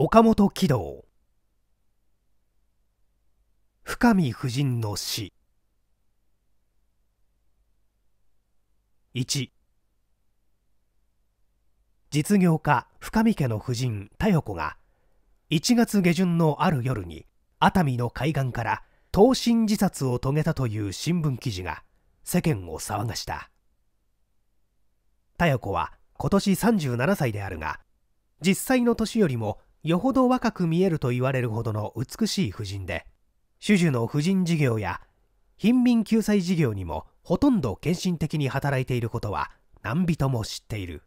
岡本喜道深見夫人の死1実業家深見家の夫人代子が1月下旬のある夜に熱海の海岸から投身自殺を遂げたという新聞記事が世間を騒がした代子は今年37歳であるが実際の年よりもよほど若く見えると言われるほどの美しい婦人で種々の婦人事業や貧民救済事業にもほとんど献身的に働いていることは何人も知っている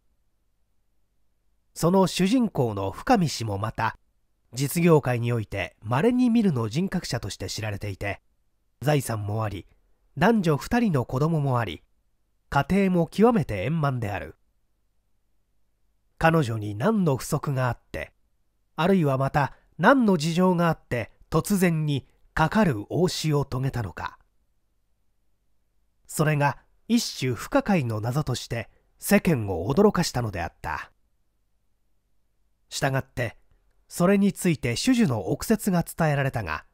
その主人公の深見氏もまた実業界においてまれに見るの人格者として知られていて財産もあり男女2人の子供もあり家庭も極めて円満である彼女に何の不足があってあるいはまた何の事情があって突然にかかる応死を遂げたのかそれが一種不可解の謎として世間を驚かしたのであったしたがってそれについて主樹の憶説が伝えられたが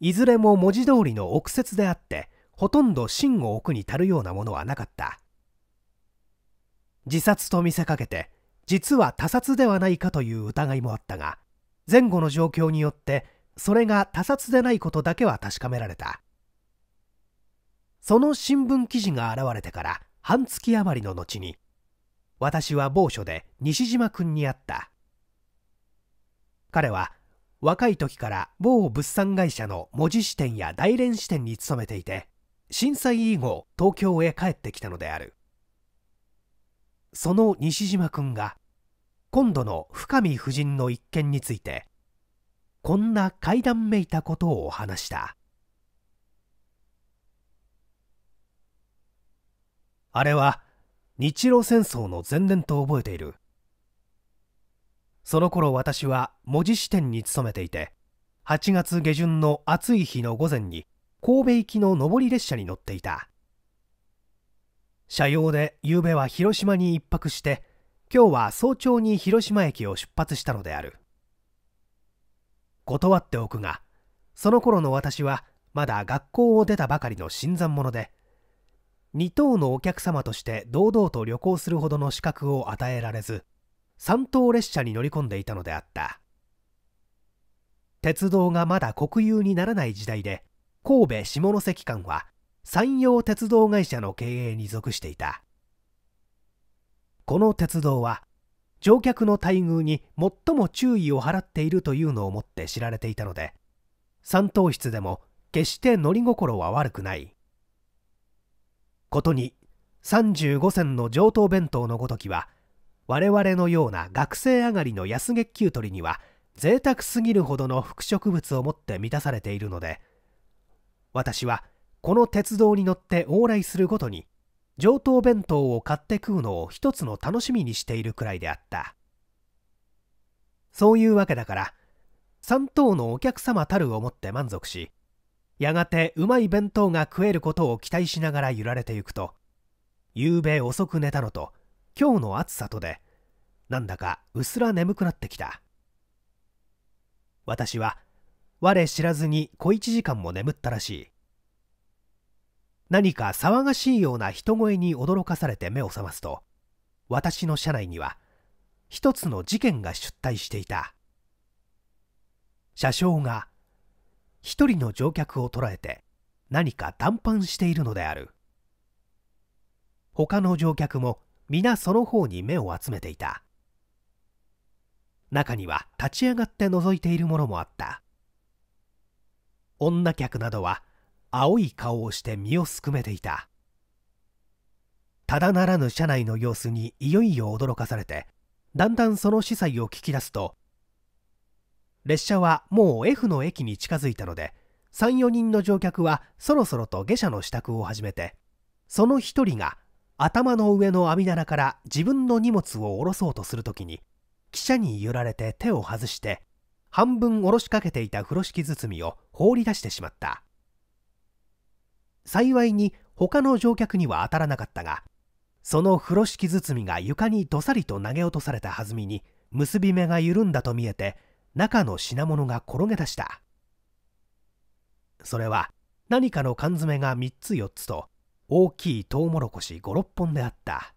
いずれも文字通りの憶説であってほとんど真を奥に足るようなものはなかった自殺と見せかけて実は他殺ではないかという疑いもあったが前後の状況によってそれが他殺でないことだけは確かめられたその新聞記事が現れてから半月余りの後に私は某所で西島君に会った彼は若い時から某物産会社の文字支店や大連支店に勤めていて震災以後東京へ帰ってきたのであるその西島君が今度の深見夫人の一件についてこんな怪談めいたことを話したあれは日露戦争の前年と覚えているその頃私は文字支店に勤めていて8月下旬の暑い日の午前に神戸行きの上り列車に乗っていた車用で夕べは広島に一泊して今日は早朝に広島駅を出発したのである断っておくがその頃の私はまだ学校を出たばかりの新参者で2等のお客様として堂々と旅行するほどの資格を与えられず3等列車に乗り込んでいたのであった鉄道がまだ国有にならない時代で神戸下関間は山陽鉄道会社の経営に属していたこの鉄道は乗客の待遇に最も注意を払っているというのをもって知られていたので3等室でも決して乗り心は悪くないことに35銭の上等弁当のごときは我々のような学生上がりの安月給取りには贅沢すぎるほどの副植物を持って満たされているので私はこの鉄道に乗って往来するごとに上等弁当を買って食うのを一つの楽しみにしているくらいであったそういうわけだから3等のお客様たるをもって満足しやがてうまい弁当が食えることを期待しながら揺られてゆくと夕べ遅く寝たのと今日の暑さとでなんだかうすら眠くなってきた私は我知らずに小一時間も眠ったらしい何か騒がしいような人声に驚かされて目を覚ますと私の車内には一つの事件が出退していた車掌が一人の乗客を捉えて何か談判しているのである他の乗客も皆その方に目を集めていた中には立ち上がって覗いているものもあった女客などは青い顔をして身をすくめていたただならぬ車内の様子にいよいよ驚かされてだんだんその司祭を聞き出すと列車はもう F の駅に近づいたので34人の乗客はそろそろと下車の支度を始めてその1人が頭の上の網棚から自分の荷物を下ろそうとするときに汽車に揺られて手を外して半分下ろしかけていた風呂敷包みを放り出してしまった幸いに他の乗客には当たらなかったがその風呂敷包みが床にどさりと投げ落とされたずみに結び目が緩んだと見えて中の品物が転げ出したそれは何かの缶詰が3つ4つと大きいトウモロコシ56本であった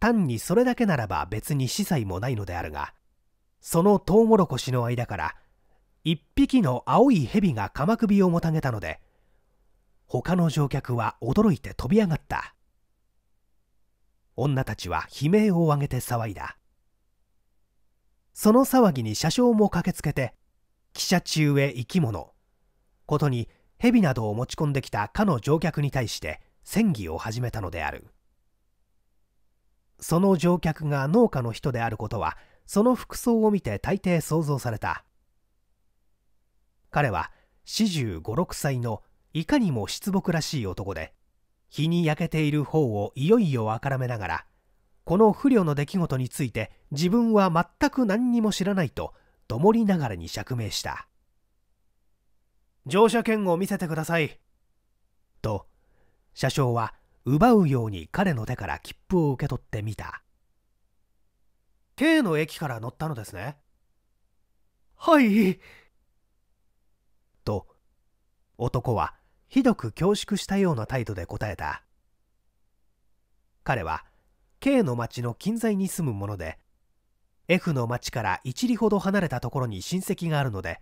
単にそれだけならば別に司祭もないのであるがそのトウモロコシの間から1匹の青い蛇が鎌首をもたげたので他の乗客は驚いて飛び上がった女たちは悲鳴を上げて騒いだその騒ぎに車掌も駆けつけて汽車中へ生き物ことに蛇などを持ち込んできたかの乗客に対して戦議を始めたのであるその乗客が農家の人であることはその服装を見て大抵想像された彼は4 5 6歳のいかにも失木らしい男で日に焼けている方をいよいよあからめながらこの不慮の出来事について自分は全く何にも知らないとどもりながらに釈明した乗車券を見せてくださいと車掌は奪うように彼の手から切符を受け取ってみた K の駅から乗ったのですねはいと男はひどく恐縮したような態度で答えた彼は K の町の近在に住むもので F の町から1里ほど離れたところに親戚があるので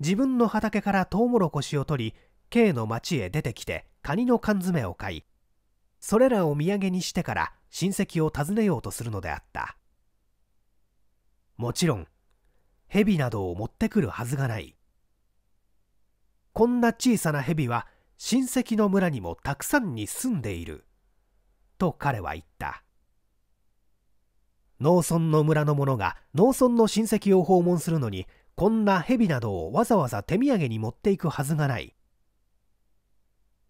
自分の畑からトウモロコシを取り K の町へ出てきてカニの缶詰を買いそれらを土産にしてから親戚を訪ねようとするのであったもちろん蛇などを持ってくるはずがないこんな小さな蛇は親戚の村にもたくさんに住んでいる。と彼は言った。農村の村の者が農村の親戚を訪問するのにこんな蛇などをわざわざ手土産に持っていくはずがない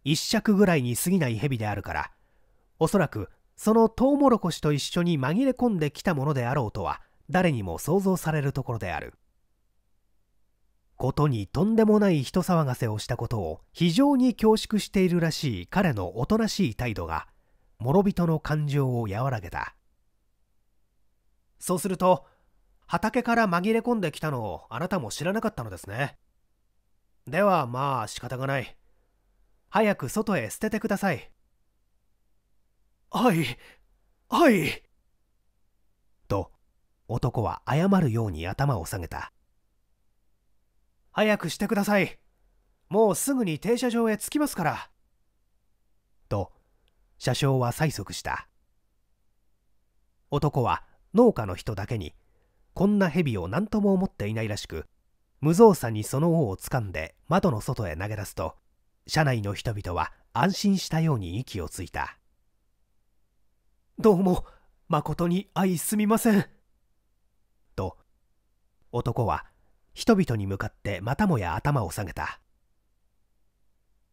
一尺ぐらいに過ぎない蛇であるからおそらくそのトウモロコシと一緒に紛れ込んできたものであろうとは誰にも想像されるところであることにとんでもない人騒がせをしたことを非常に恐縮しているらしい彼のおとなしい態度が諸人の感情を和らげたそうすると畑から紛れ込んできたのをあなたも知らなかったのですねではまあ仕方がない早く外へ捨ててくださいはいはいと男は謝るように頭を下げた早くしてくださいもうすぐに停車場へ着きますからと車掌は催促した男は農家の人だけにこんな蛇を何とも思っていないらしく無造作にその尾をつかんで窓の外へ投げ出すと車内の人々は安心したように息をついたどうも誠に愛すみませんと男は人々に向かってまたもや頭を下げた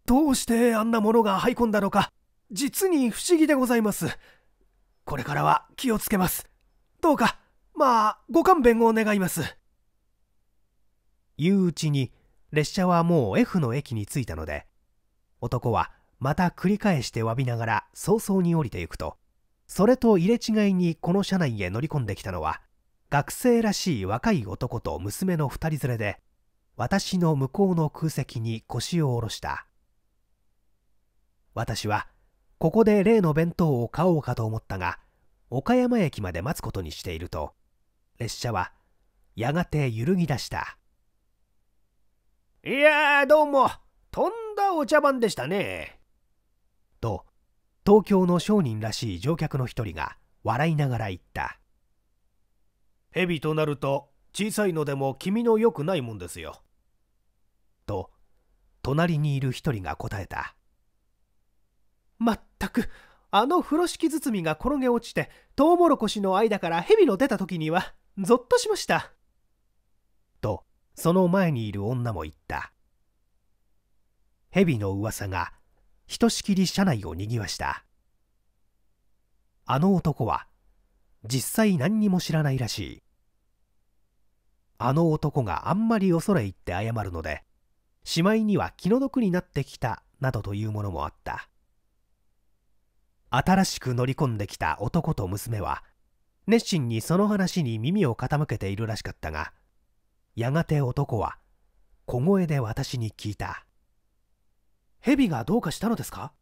どうしてあんなものが入い込んだのか実に不思議でございますこれからは気をつけますどうかまあご勘弁を願います言ううちに列車はもう F の駅に着いたので男はまた繰り返して詫びながら早々に降りていくとそれと入れ違いにこの車内へ乗り込んできたのは学生らしい若い男と娘の2人連れで私の向こうの空席に腰を下ろした私はここで例の弁当を買おうかと思ったが岡山駅まで待つことにしていると列車はやがて揺るぎだしたいやどうもとんだお茶番でしたねと東京の商人らしい乗客の一人が笑いながら言った蛇となると小さいのでも君の良くないもんですよ。と隣にいる一人が答えた。まったくあの風呂敷包みが転げ落ちてトウモロコシの間から蛇の出た時にはゾッとしました。とその前にいる女も言った。蛇の噂がひとしきり車内をにぎわした。あの男は実際何にも知らないらしい。あの男があんまり恐れ入って謝るのでしまいには気の毒になってきたなどというものもあった新しく乗り込んできた男と娘は熱心にその話に耳を傾けているらしかったがやがて男は小声で私に聞いた「蛇がどうかしたのですか?」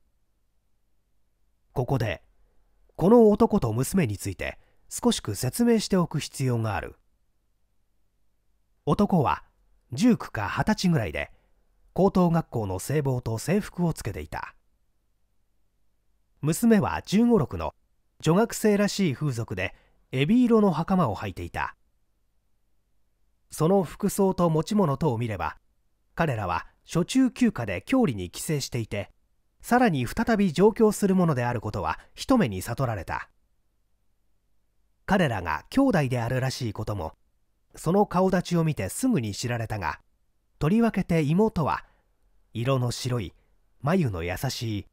ここでこの男と娘について少しく説明しておく必要がある男は19か20歳ぐらいで高等学校の制帽と制服をつけていた娘は1 5 6の女学生らしい風俗でエビ色の袴を履いていたその服装と持ち物等を見れば彼らは初中休暇で郷里に帰省していてさらに再び上京するものであることは一目に悟られた彼らが兄弟であるらしいこともその顔立ちを見てすぐに知られたがとりわけて妹は色の白い眉の優しい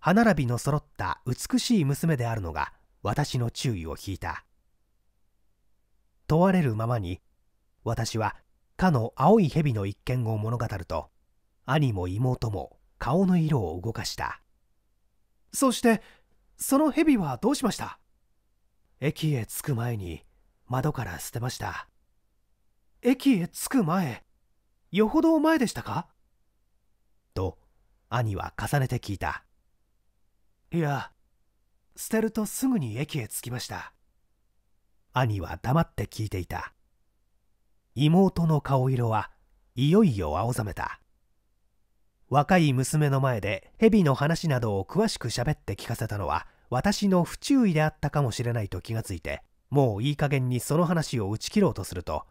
歯並びの揃った美しい娘であるのが私の注意を引いた問われるままに私はかの青い蛇の一件を物語ると兄も妹も顔の色を動かしたそしてその蛇はどうしました駅へ着く前に窓から捨てました駅へ着く前よほど前でしたかと兄は重ねて聞いたいや捨てるとすぐに駅へ着きました兄は黙って聞いていた妹の顔色はいよいよ青ざめた若い娘の前で蛇の話などを詳しく喋って聞かせたのは私の不注意であったかもしれないと気がついてもういい加減にその話を打ち切ろうとすると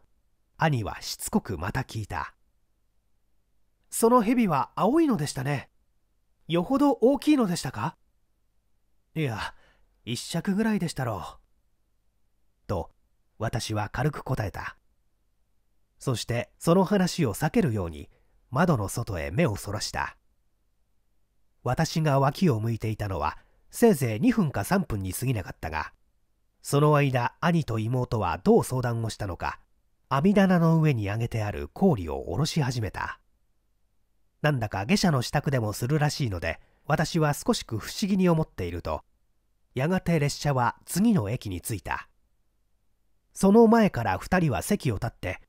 兄はしつこくまた聞いたその蛇は青いのでしたねよほど大きいのでしたかいや一尺ぐらいでしたろうと私は軽く答えたそしてその話を避けるように窓の外へ目をそらした私が脇を向いていたのはせいぜい2分か3分に過ぎなかったがその間兄と妹はどう相談をしたのか網棚の上にあげてある氷を下ろし始めたなんだか下車の支度でもするらしいので私は少しく不思議に思っているとやがて列車は次の駅に着いたその前から2人は席を立って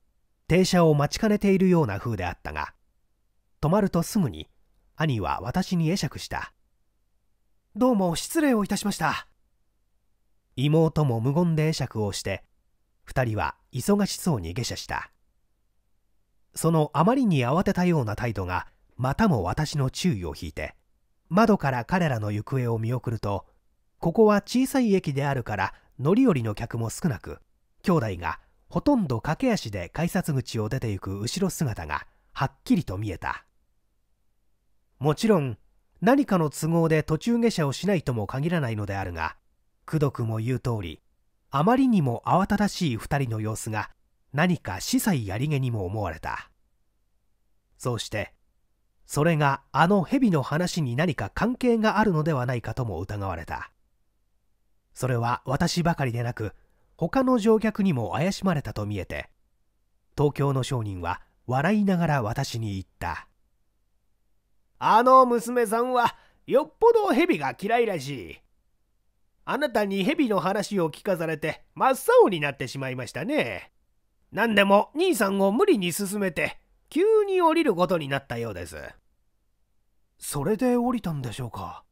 停車を待ちかねているような風であったが止まるとすぐに兄は私に会釈したどうも失礼をいたしました妹も無言で会釈をして2人は忙しそうに下車したそのあまりに慌てたような態度がまたも私の注意を引いて窓から彼らの行方を見送るとここは小さい駅であるから乗り降りの客も少なく兄弟がほとんど駆け足で改札口を出ていく後ろ姿がはっきりと見えたもちろん何かの都合で途中下車をしないとも限らないのであるが功徳も言う通りあまりにも慌ただしい2人の様子が何か司祭やりげにも思われたそうしてそれがあの蛇の話に何か関係があるのではないかとも疑われたそれは私ばかりでなく他の乗客にも怪しまれたと見えて東京の商人は笑いながら私に言ったあの娘さんはよっぽど蛇が嫌いらしいあなたに蛇の話を聞かされて真っ青になってしまいましたね。何でも兄さんを無理に進めて急に降りることになったようです。それで降りたんでしょうか。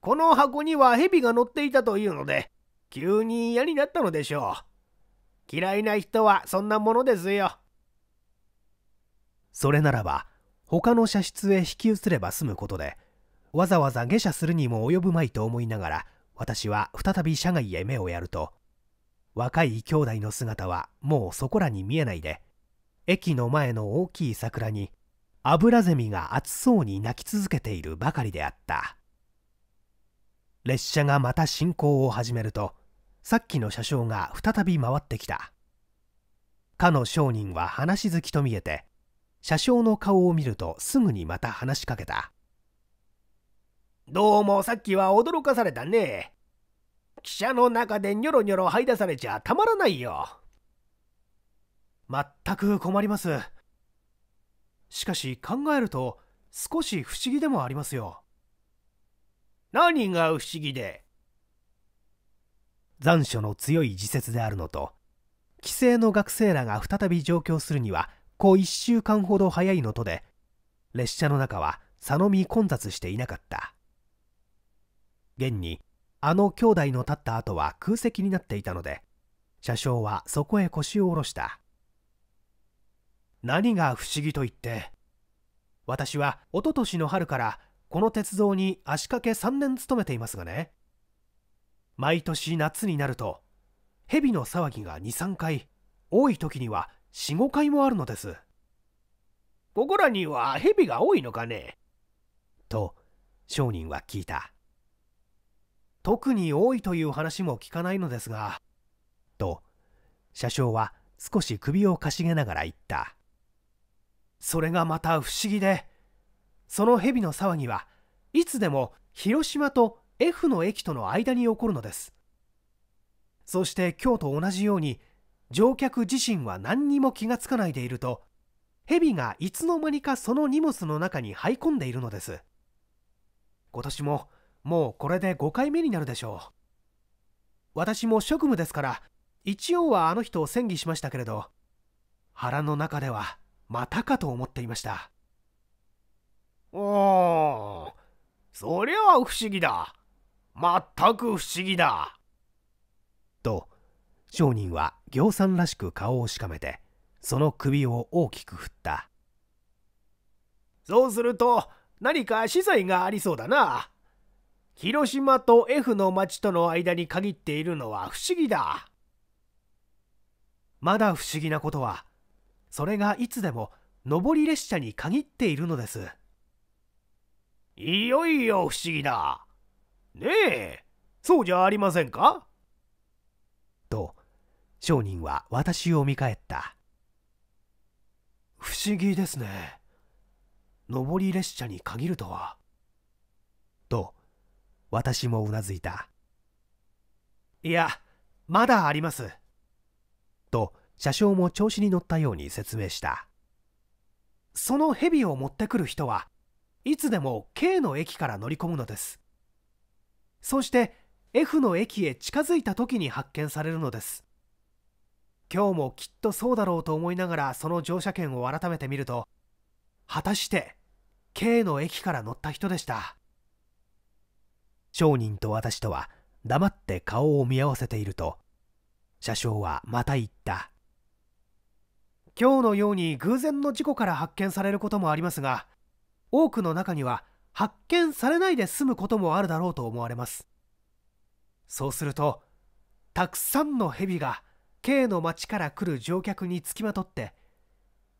この箱には蛇が乗っていたというので、急に嫌になったのでしょう。嫌いな人はそんなものですよ。それならば、他の射出へ引き移れば済むことで、わざわざ下車するにも及ぶまいと思いながら、私は再び社外へ目をやると若い兄弟の姿はもうそこらに見えないで駅の前の大きい桜にアブラゼミが熱そうに鳴き続けているばかりであった列車がまた進行を始めるとさっきの車掌が再び回ってきたかの商人は話好きと見えて車掌の顔を見るとすぐにまた話しかけたどうもさっきは驚かされたね。汽車の中でニョロニョロ這い出されちゃたまらないよ。まったく困ります。しかし考えると少し不思議でもありますよ。何が不思議で残暑の強い時節であるのと、帰省の学生らが再び上京するには、こう1週間ほど早いのとで、列車の中は、佐野み混雑していなかった。現にあの兄弟の立った後は空席になっていたので車掌はそこへ腰を下ろした何が不思議と言って私はおととしの春からこの鉄道に足掛け3年勤めていますがね毎年夏になると蛇の騒ぎが23回多い時には45回もあるのですここらには蛇が多いのかねと商人は聞いた特に多いという話も聞かないのですが。と、車掌は少し首をかしげながら言った。それがまた不思議で、その蛇の騒ぎはいつでも広島と F の駅との間に起こるのです。そして今日と同じように乗客自身は何にも気がつかないでいると蛇がいつの間にかその荷物の中に入り込んでいるのです。今年ももうこれで5回目になるでしょう私も職務ですから一応はあの人を戦議しましたけれど腹の中ではまたかと思っていましたおおそりゃあ不思議だ全く不思議だと商人は行さんらしく顔をしかめてその首を大きく振ったそうすると何か資材がありそうだな広島と F の町との間に限っているのは不思議だ。まだ不思議なことは、それがいつでも上り列車に限っているのです。いよいよ不思議だ。ねえ、そうじゃありませんかと、商人は私を見返った。不思議ですね。上り列車に限るとは。私もうなずいた。いや、まだあります。と、車掌も調子に乗ったように説明した。その蛇を持ってくる人は、いつでも K の駅から乗り込むのです。そして F の駅へ近づいた時に発見されるのです。今日もきっとそうだろうと思いながらその乗車券を改めて見ると、果たして K の駅から乗った人でした。商人と私とは黙って顔を見合わせていると車掌はまた言った今日のように偶然の事故から発見されることもありますが多くの中には発見されないで済むこともあるだろうと思われますそうするとたくさんの蛇が K の町から来る乗客につきまとって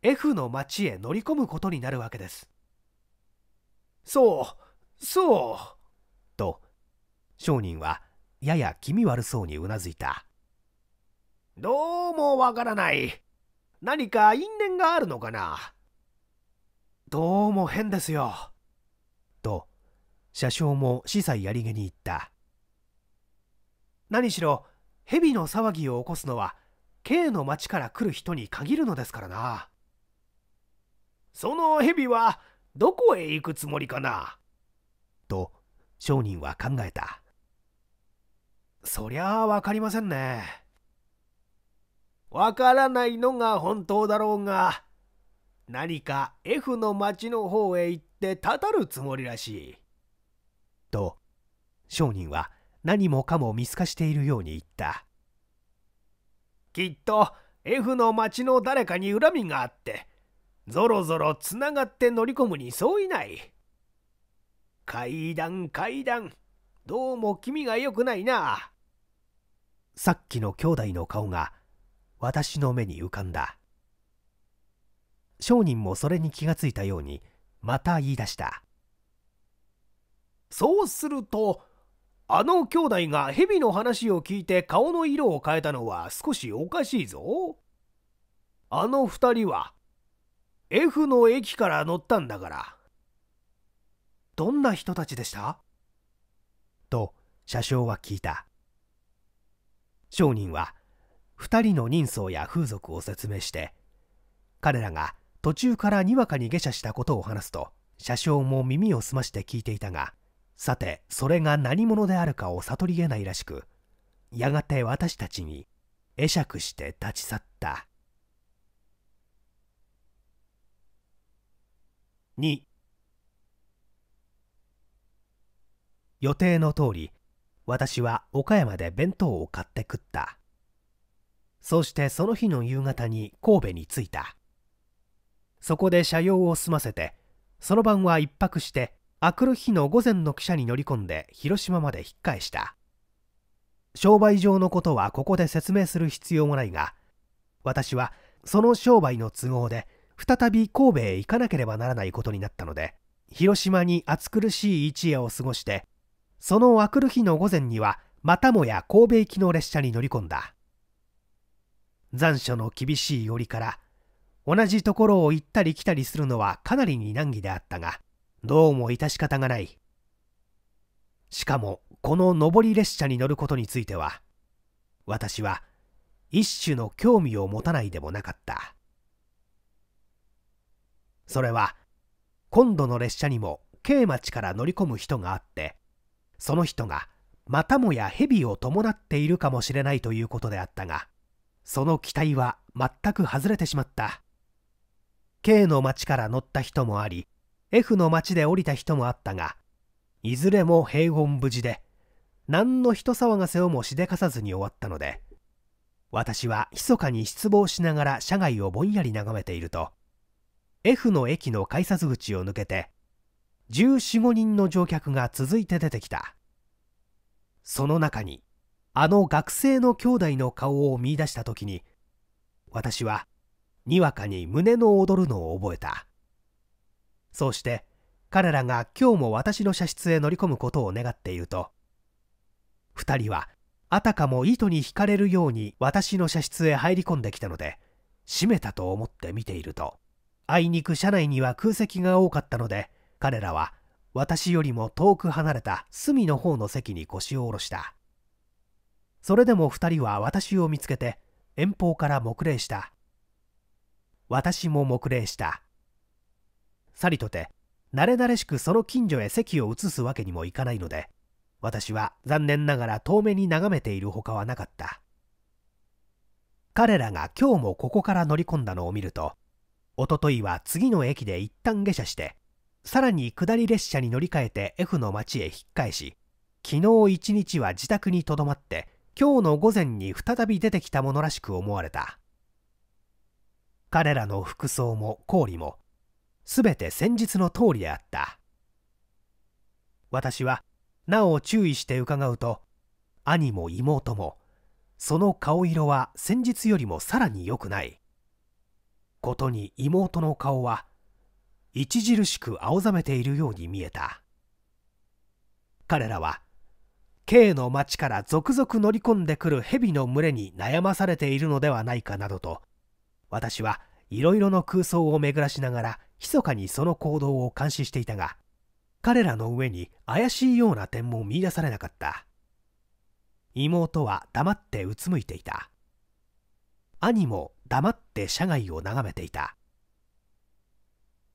F の町へ乗り込むことになるわけですそうそうと商人はやや気味悪そうにうなずいたどうもわからない何か因縁があるのかなどうも変ですよと車掌も司祭やりげに言った何しろ蛇の騒ぎを起こすのは K の町から来る人に限るのですからなその蛇はどこへ行くつもりかなと商人は考えた。そりゃあ分かりませんね。わからないのが本当だろうが、何か F の町の方へ行ってたたるつもりらしい。と、商人は何もかも見透かしているように言った。きっと F の町の誰かに恨みがあって、ぞろぞろつながって乗り込むにそういない。階段階段どうも気味が良くないなさっきの兄弟の顔が私の目に浮かんだ商人もそれに気がついたようにまた言い出したそうするとあの兄弟が蛇の話を聞いて顔の色を変えたのは少しおかしいぞあの二人は F の駅から乗ったんだからどんな人たちでしたと車掌は聞いた商人は2人の人相や風俗を説明して彼らが途中からにわかに下車したことを話すと車掌も耳を澄まして聞いていたがさてそれが何者であるかを悟りえないらしくやがて私たちに会釈して立ち去った2予定の通り私は岡山で弁当を買って食ったそしてその日の夕方に神戸に着いたそこで車用を済ませてその晩は1泊して明くる日の午前の汽車に乗り込んで広島まで引っ返した商売上のことはここで説明する必要もないが私はその商売の都合で再び神戸へ行かなければならないことになったので広島に暑苦しい一夜を過ごしてその明くる日の午前にはまたもや神戸行きの列車に乗り込んだ残暑の厳しい折から同じところを行ったり来たりするのはかなりに難儀であったがどうも致し方がないしかもこの上り列車に乗ることについては私は一種の興味を持たないでもなかったそれは今度の列車にも K 町から乗り込む人があってその人がまたもや蛇を伴っているかもしれないということであったがその期待は全く外れてしまった K の町から乗った人もあり F の町で降りた人もあったがいずれも平穏無事で何の人騒がせをもしでかさずに終わったので私は密かに失望しながら車外をぼんやり眺めていると F の駅の改札口を抜けて1415人の乗客が続いて出てきたその中にあの学生の兄弟の顔を見出した時に私はにわかに胸の躍るのを覚えたそうして彼らが今日も私の車室へ乗り込むことを願っていると2人はあたかも糸に引かれるように私の車室へ入り込んできたので閉めたと思って見ているとあいにく車内には空席が多かったので彼らは私よりも遠く離れた隅の方の席に腰を下ろしたそれでも2人は私を見つけて遠方から黙礼した私も黙礼したさりとて慣れ慣れしくその近所へ席を移すわけにもいかないので私は残念ながら遠目に眺めているほかはなかった彼らが今日もここから乗り込んだのを見るとおとといは次の駅で一旦下車してさらに下り列車に乗り換えて F の町へ引っ返し昨日一日は自宅にとどまって今日の午前に再び出てきたものらしく思われた彼らの服装も氷もすべて先日の通りであった私はなお注意して伺うと兄も妹もその顔色は先日よりもさらに良くないことに妹の顔は著しく青ざめているように見えた彼らは K の町から続々乗り込んでくる蛇の群れに悩まされているのではないかなどと私はいろいろの空想を巡らしながら密かにその行動を監視していたが彼らの上に怪しいような点も見出されなかった妹は黙ってうつむいていた兄も黙って車外を眺めていた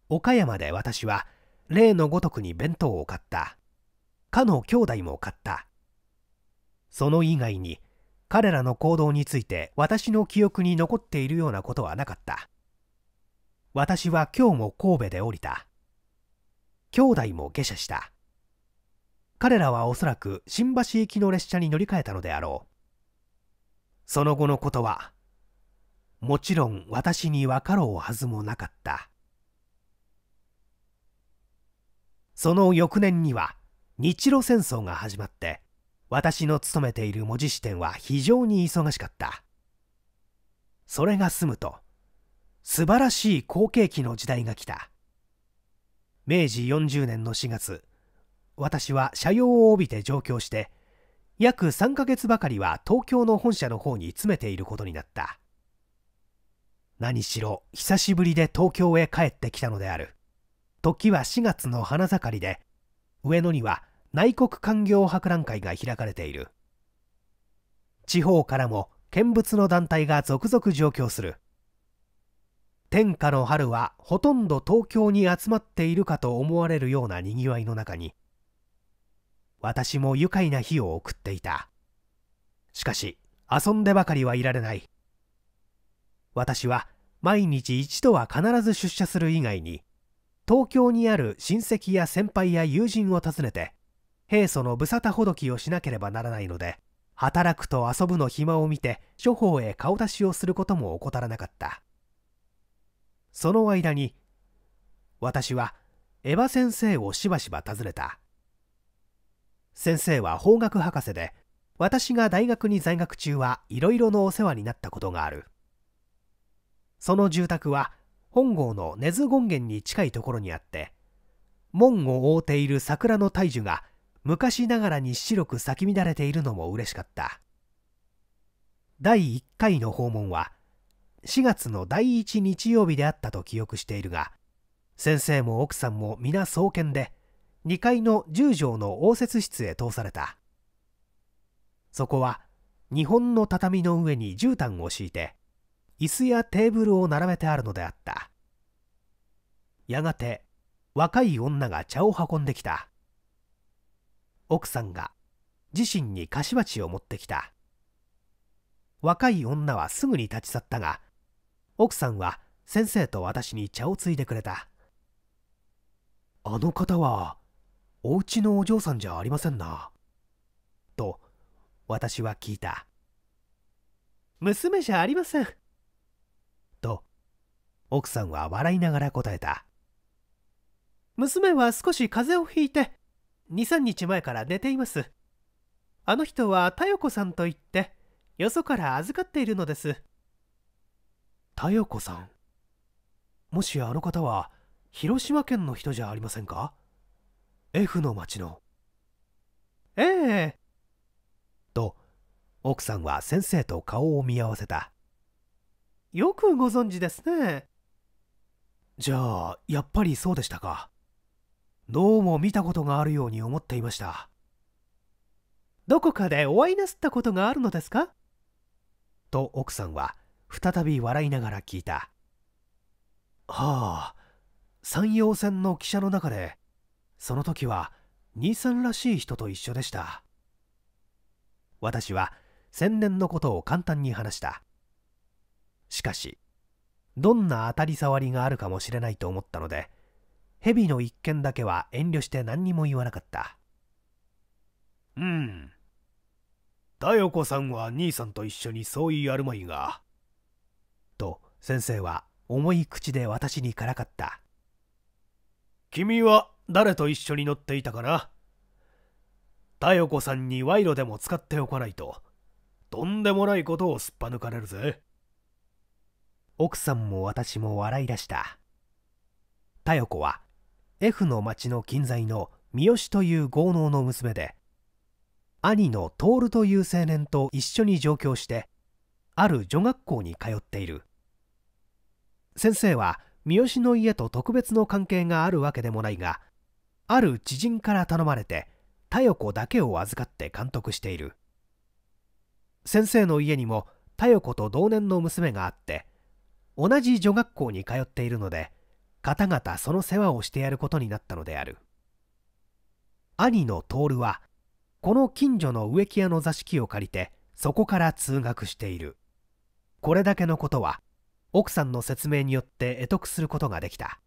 岡山で私は例のごとくに弁当を買ったかの兄弟も買ったその以外に彼らの行動について私の記憶に残っているようなことはなかった私は今日も神戸で降りた兄弟も下車した彼らはおそらく新橋行きの列車に乗り換えたのであろうその後のことはもちろん私に分かろうはずもなかったその翌年には日露戦争が始まって私の勤めている文字支店は非常に忙しかったそれが済むと素晴らしい好景気の時代が来た明治40年の4月私は車用を帯びて上京して約3ヶ月ばかりは東京の本社の方に詰めていることになった何しろ久しぶりで東京へ帰ってきたのである時は4月の花盛りで上野には内国官業博覧会が開かれている地方からも見物の団体が続々上京する天下の春はほとんど東京に集まっているかと思われるようなにぎわいの中に私も愉快な日を送っていたしかし遊んでばかりはいられない私は毎日一度は必ず出社する以外に東京にある親戚や先輩や友人を訪ねて平素の無沙汰ほどきをしなければならないので働くと遊ぶの暇を見て処方へ顔出しをすることも怠らなかったその間に私はエヴァ先生をしばしば訪ねた先生は法学博士で私が大学に在学中はいろいろのお世話になったことがあるその住宅は本郷の根津権現に近いところにあって門を覆っている桜の大樹が昔ながらに白く咲き乱れているのも嬉しかった第1回の訪問は4月の第1日曜日であったと記憶しているが先生も奥さんも皆創建で2階の10畳の応接室へ通されたそこは日本の畳の上に絨毯を敷いて椅子やテーブルを並べてあるのであったやがて若い女が茶を運んできた奥さんが自身に菓子鉢を持ってきた若い女はすぐに立ち去ったが奥さんは先生と私に茶をついでくれたあの方はお家のお嬢さんじゃありませんなと私は聞いた娘じゃありません奥さんは笑いながら答えた娘は少し風邪をひいて23日前から寝ていますあの人はタヨ子さんといってよそから預かっているのですタヨ子さんもしあの方は広島県の人じゃありませんか F の町のええと奥さんは先生と顔を見合わせたよくご存知ですねじゃあやっぱりそうでしたかどうも見たことがあるように思っていましたどこかでお会いなすったことがあるのですかと奥さんは再び笑いながら聞いたはあ山陽線の汽車の中でその時は兄さんらしい人と一緒でした私は千年のことを簡単に話したしかしどんな当たり障りがあるかもしれないと思ったので蛇の一件だけは遠慮して何にも言わなかったうんよこさんは兄さんと一緒にそう言いあるまいがと先生は重い口で私にからかった君は誰と一緒に乗っていたかなよ子さんに賄賂でも使っておかないととんでもないことをすっぱ抜かれるぜ。奥さんも私も笑い出した妙子は F の町の近在の三好という豪農の娘で兄の徹という青年と一緒に上京してある女学校に通っている先生は三好の家と特別の関係があるわけでもないがある知人から頼まれて妙子だけを預かって監督している先生の家にも妙子と同年の娘があって同じ女学校に通っているので方々その世話をしてやることになったのである兄の徹はこの近所の植木屋の座敷を借りてそこから通学しているこれだけのことは奥さんの説明によって得得することができた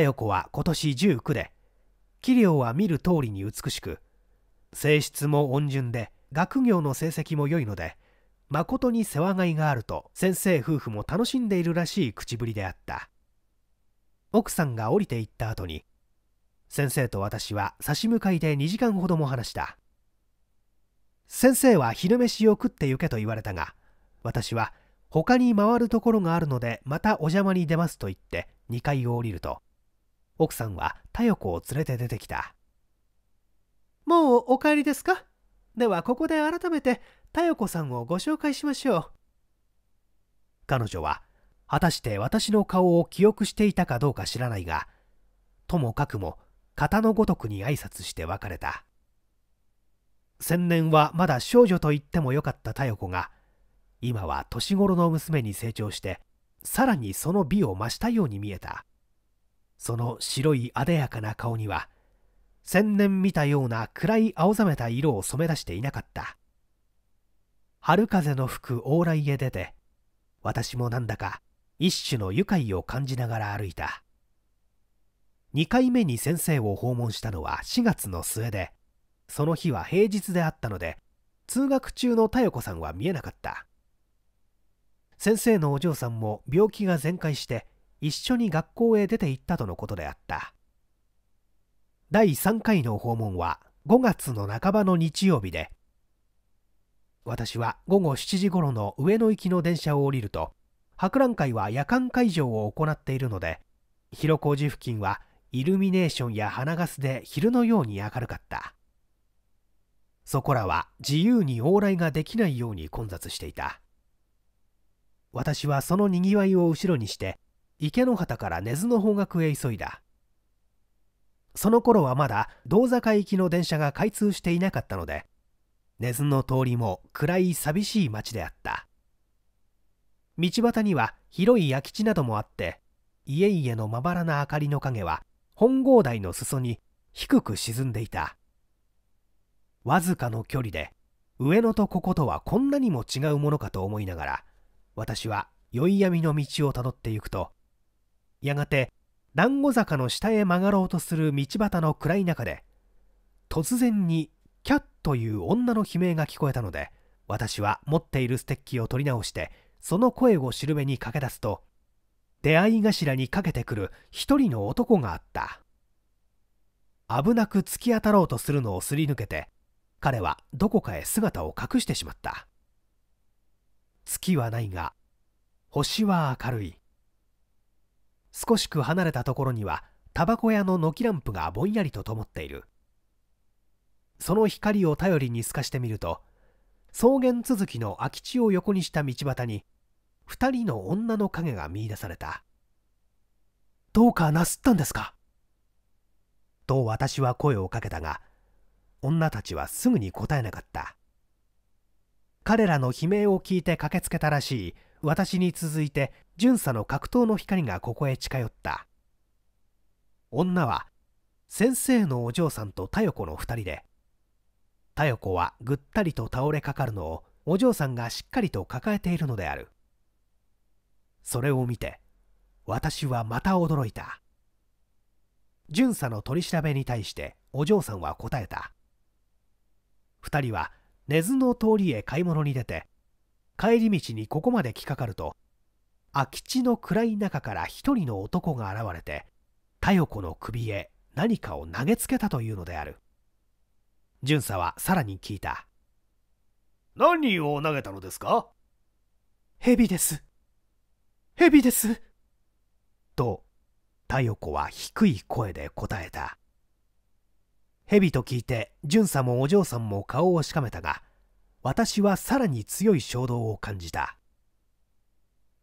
よ子は今年19で器量は見る通りに美しく性質も温順で学業の成績も良いので誠に世話がいがあると先生夫婦も楽しんでいるらしい口ぶりであった奥さんが降りていった後に先生と私は差し向かいで2時間ほども話した先生は昼飯を食ってゆけと言われたが私は他に回るところがあるのでまたお邪魔に出ますと言って2階を降りると奥さんは田代子を連れて出てきたもうお帰りですかではここで改めて妙子さんをご紹介しましょう。彼女は、果たして私の顔を記憶していたかどうか知らないが、ともかくも、型のごとくに挨拶して別れた。先年はまだ少女と言ってもよかった妙子が、今は年頃の娘に成長して、さらにその美を増したように見えた。その白いあでやかな顔には、先年見たような暗い青ざめた色を染め出していなかった。春風の吹く往来へ出て私もなんだか一種の愉快を感じながら歩いた2回目に先生を訪問したのは4月の末でその日は平日であったので通学中の妙子さんは見えなかった先生のお嬢さんも病気が全開して一緒に学校へ出て行ったとのことであった第3回の訪問は5月の半ばの日曜日で私は午後7時頃の上野行きの電車を降りると博覧会は夜間会場を行っているので広小路付近はイルミネーションや花ガスで昼のように明るかったそこらは自由に往来ができないように混雑していた私はそのにぎわいを後ろにして池の端から根津の方角へ急いだその頃はまだ道坂行きの電車が開通していなかったので根津の通りも暗い寂しい町であった道端には広い空き地などもあって家々のまばらな明かりの影は本郷台の裾に低く沈んでいたわずかの距離で上野とこことはこんなにも違うものかと思いながら私は宵闇の道をたどってゆくとやがて団子坂の下へ曲がろうとする道端の暗い中で突然にキャッという女の悲鳴が聞こえたので私は持っているステッキを取り直してその声を汁目に駆け出すと出会い頭にかけてくる一人の男があった危なく突き当たろうとするのをすり抜けて彼はどこかへ姿を隠してしまった月はないが星は明るい少しく離れたところにはタバコ屋の軒ランプがぼんやりと灯っているその光を頼りに透かしてみると草原続きの空き地を横にした道端に2人の女の影が見いだされたどうかなすったんですかと私は声をかけたが女たちはすぐに答えなかった彼らの悲鳴を聞いて駆けつけたらしい私に続いて巡査の格闘の光がここへ近寄った女は先生のお嬢さんと代子の2人でタヨコはぐったりと倒れかかるのをお嬢さんがしっかりと抱えているのであるそれを見て私はまた驚いた巡査の取り調べに対してお嬢さんは答えた2人は根津の通りへ買い物に出て帰り道にここまで来かかると空き地の暗い中から一人の男が現れて妙子の首へ何かを投げつけたというのである巡査はさらに聞いた何を投げたのですか蛇です蛇ですと太陽子は低い声で答えた蛇と聞いて巡査もお嬢さんも顔をしかめたが私はさらに強い衝動を感じた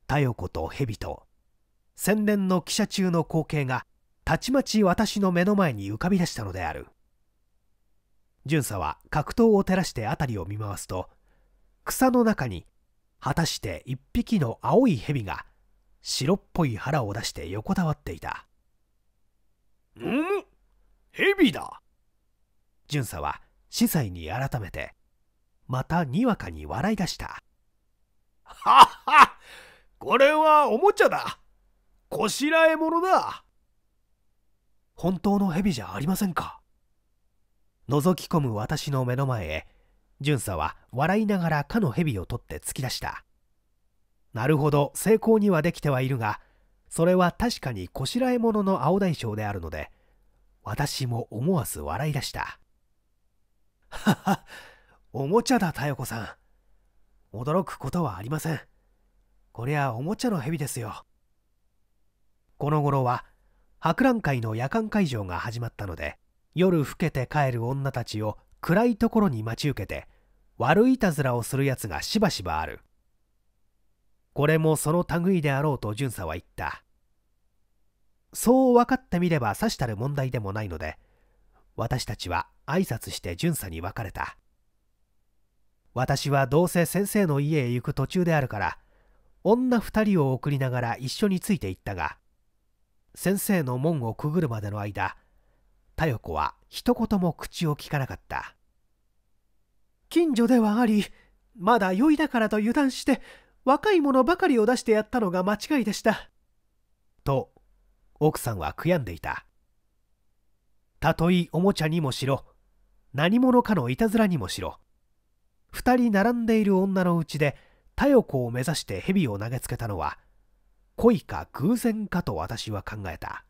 太陽子と蛇と洗練の汽車中の光景がたちまち私の目の前に浮かび出したのである巡査は格闘を照らして辺りを見回すと草の中に果たして一匹の青い蛇が白っぽい腹を出して横たわっていたん蛇だ巡査は司祭に改めてまたにわかに笑い出したはっはこれはおもちゃだこしらえものだ本当の蛇じゃありませんか覗き込む私の目の前へ巡査は笑いながらかの蛇を取って突き出したなるほど成功にはできてはいるがそれは確かにこしらえものの青大将であるので私も思わず笑い出したははおもちゃだ妙子さん驚くことはありませんこりゃおもちゃの蛇ですよこの頃は博覧会の夜間会場が始まったので夜更けて帰る女たちを暗いところに待ち受けて悪いたずらをするやつがしばしばあるこれもその類であろうと巡査は言ったそう分かってみればさしたる問題でもないので私たちは挨拶して巡査に別れた私はどうせ先生の家へ行く途中であるから女2人を送りながら一緒について行ったが先生の門をくぐるまでの間よ子は一言も口をきかなかった近所ではありまだ酔いだからと油断して若い者ばかりを出してやったのが間違いでしたと奥さんは悔やんでいたたとえおもちゃにもしろ何者かのいたずらにもしろ2人並んでいる女のうちで太陽子を目指して蛇を投げつけたのは恋か偶然かと私は考えた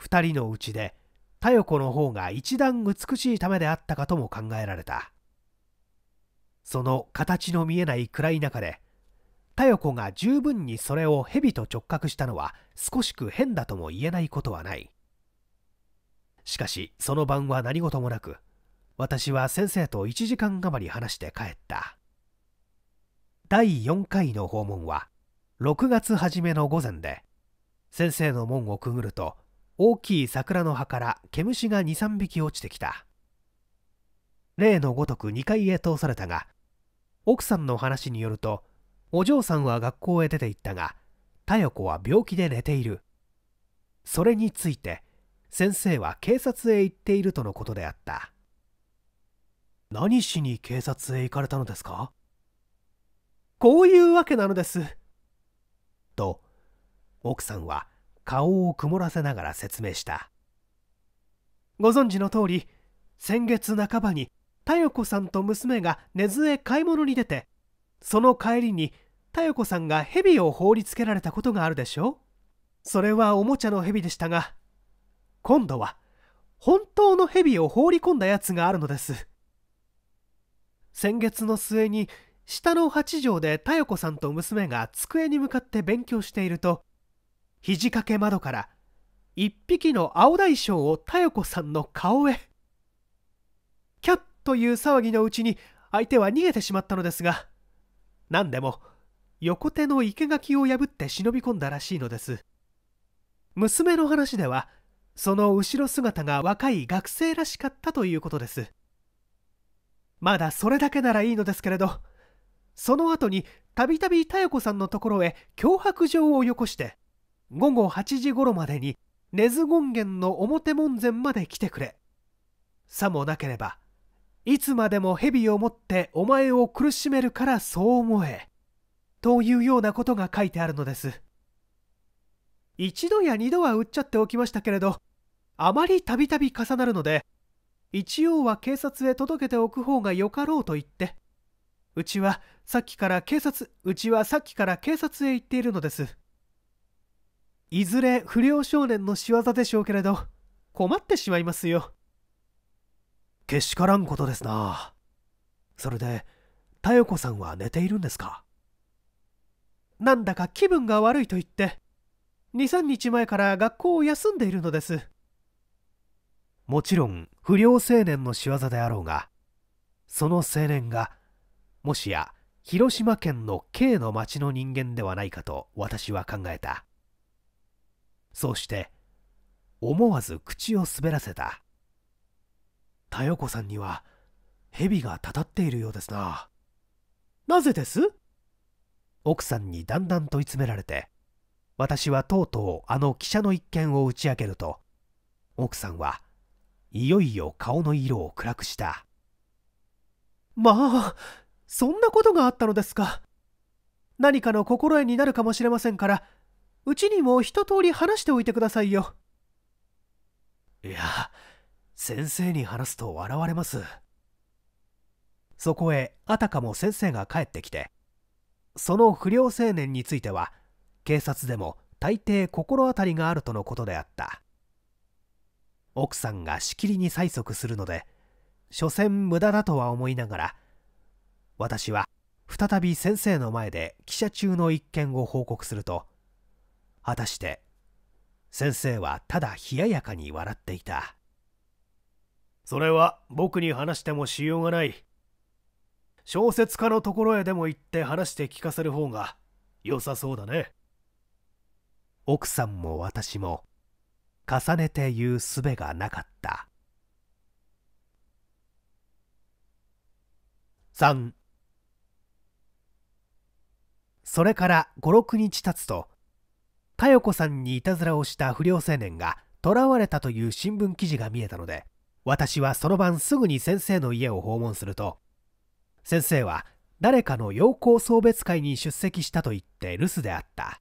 2人のうちで佳代子の方が一段美しいためであったかとも考えられたその形の見えない暗い中で佳代子が十分にそれを蛇と直角したのは少しく変だとも言えないことはないしかしその晩は何事もなく私は先生と1時間余り話して帰った第4回の訪問は6月初めの午前で先生の門をくぐると大きい桜の葉から毛虫が23匹落ちてきた例のごとく2階へ通されたが奥さんの話によるとお嬢さんは学校へ出て行ったが妙子は病気で寝ているそれについて先生は警察へ行っているとのことであった何しに警察へ行かれたのですかこういうわけなのですと奥さんは顔を曇らせながら説明したご存知の通り先月半ばに妙子さんと娘が根津へ買い物に出てその帰りに妙子さんが蛇を放りつけられたことがあるでしょうそれはおもちゃの蛇でしたが今度は本当の蛇を放り込んだやつがあるのです先月の末に下の8畳で妙子さんと娘が机に向かって勉強していると肘掛け窓から一匹の青大将を妙子さんの顔へキャッという騒ぎのうちに相手は逃げてしまったのですが何でも横手の生垣を破って忍び込んだらしいのです娘の話ではその後ろ姿が若い学生らしかったということですまだそれだけならいいのですけれどその後にたびたび妙子さんのところへ脅迫状をよこして午後8時頃までに根津権現の表門前まで来てくれさもなければいつまでも蛇を持ってお前を苦しめるからそう思えというようなことが書いてあるのです一度や二度は売っちゃっておきましたけれどあまりたびたび重なるので一応は警察へ届けておく方がよかろうと言ってうちはさっきから警察うちはさっきから警察へ行っているのですいずれ不良少年の仕業でしょうけれど困ってしまいますよけしからんことですなそれで妙子さんは寝ているんですかなんだか気分が悪いと言って23日前から学校を休んでいるのですもちろん不良青年の仕業であろうがその青年がもしや広島県の K の町の人間ではないかと私は考えたそうして思わず口を滑らせた田代子さんには蛇がたたっているようですななぜです奥さんにだんだん問い詰められて私はとうとうあの記者の一件を打ち明けると奥さんはいよいよ顔の色を暗くしたまあそんなことがあったのですか何かの心得になるかもしれませんからうちにも一通り話しておいてくださいよいや先生に話すと笑われますそこへあたかも先生が帰ってきてその不良青年については警察でも大抵心当たりがあるとのことであった奥さんがしきりに催促するので所詮無駄だとは思いながら私は再び先生の前で記者中の一件を報告すると果たして先生はただ冷ややかに笑っていたそれは僕に話してもしようがない小説家のところへでも行って話して聞かせる方が良さそうだね奥さんも私も重ねて言うすべがなかった3それから56日たつと佳代子さんにいたずらをした不良青年が囚われたという新聞記事が見えたので私はその晩すぐに先生の家を訪問すると先生は誰かの陽光送別会に出席したと言って留守であった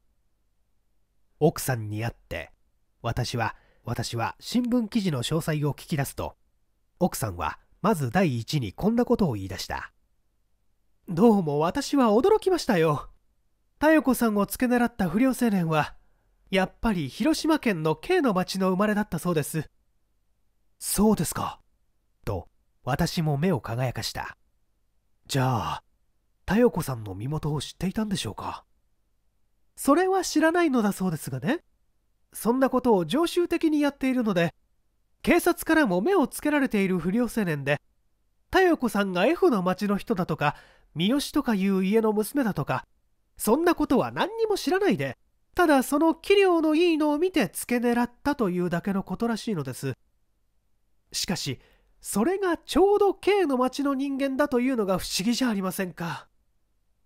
奥さんに会って私は私は新聞記事の詳細を聞き出すと奥さんはまず第一にこんなことを言い出したどうも私は驚きましたよ妙子さんを付け狙った不良青年はやっぱり広島県の K の町の生まれだったそうですそうですかと私も目を輝かしたじゃあ妙子さんの身元を知っていたんでしょうかそれは知らないのだそうですがねそんなことを常習的にやっているので警察からも目をつけられている不良青年で妙子さんが F の町の人だとか三好とかいう家の娘だとかそんなことは何にも知らないでただその器量のいいのを見て付け狙ったというだけのことらしいのですしかしそれがちょうど K の町の人間だというのが不思議じゃありませんか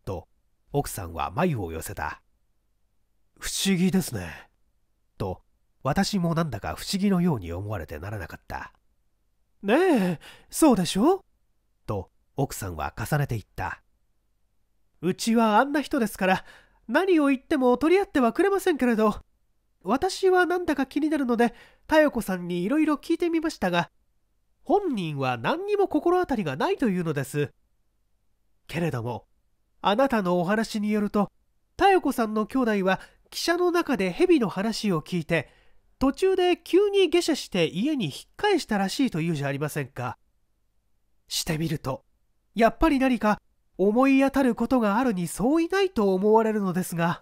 と奥さんは眉を寄せた不思議ですねと私もなんだか不思議のように思われてならなかったねえそうでしょと奥さんは重ねて言ったうちはあんな人ですから何を言っても取り合ってはくれませんけれど、私はなんだか気になるので、妙子さんにいろいろ聞いてみましたが、本人は何にも心当たりがないというのです。けれども、あなたのお話によると、妙子さんの兄弟は汽車の中で蛇の話を聞いて、途中で急に下車して家に引っ返したらしいというじゃありませんか。してみると、やっぱり何か思い当たることがあるに相違ないと思われるのですが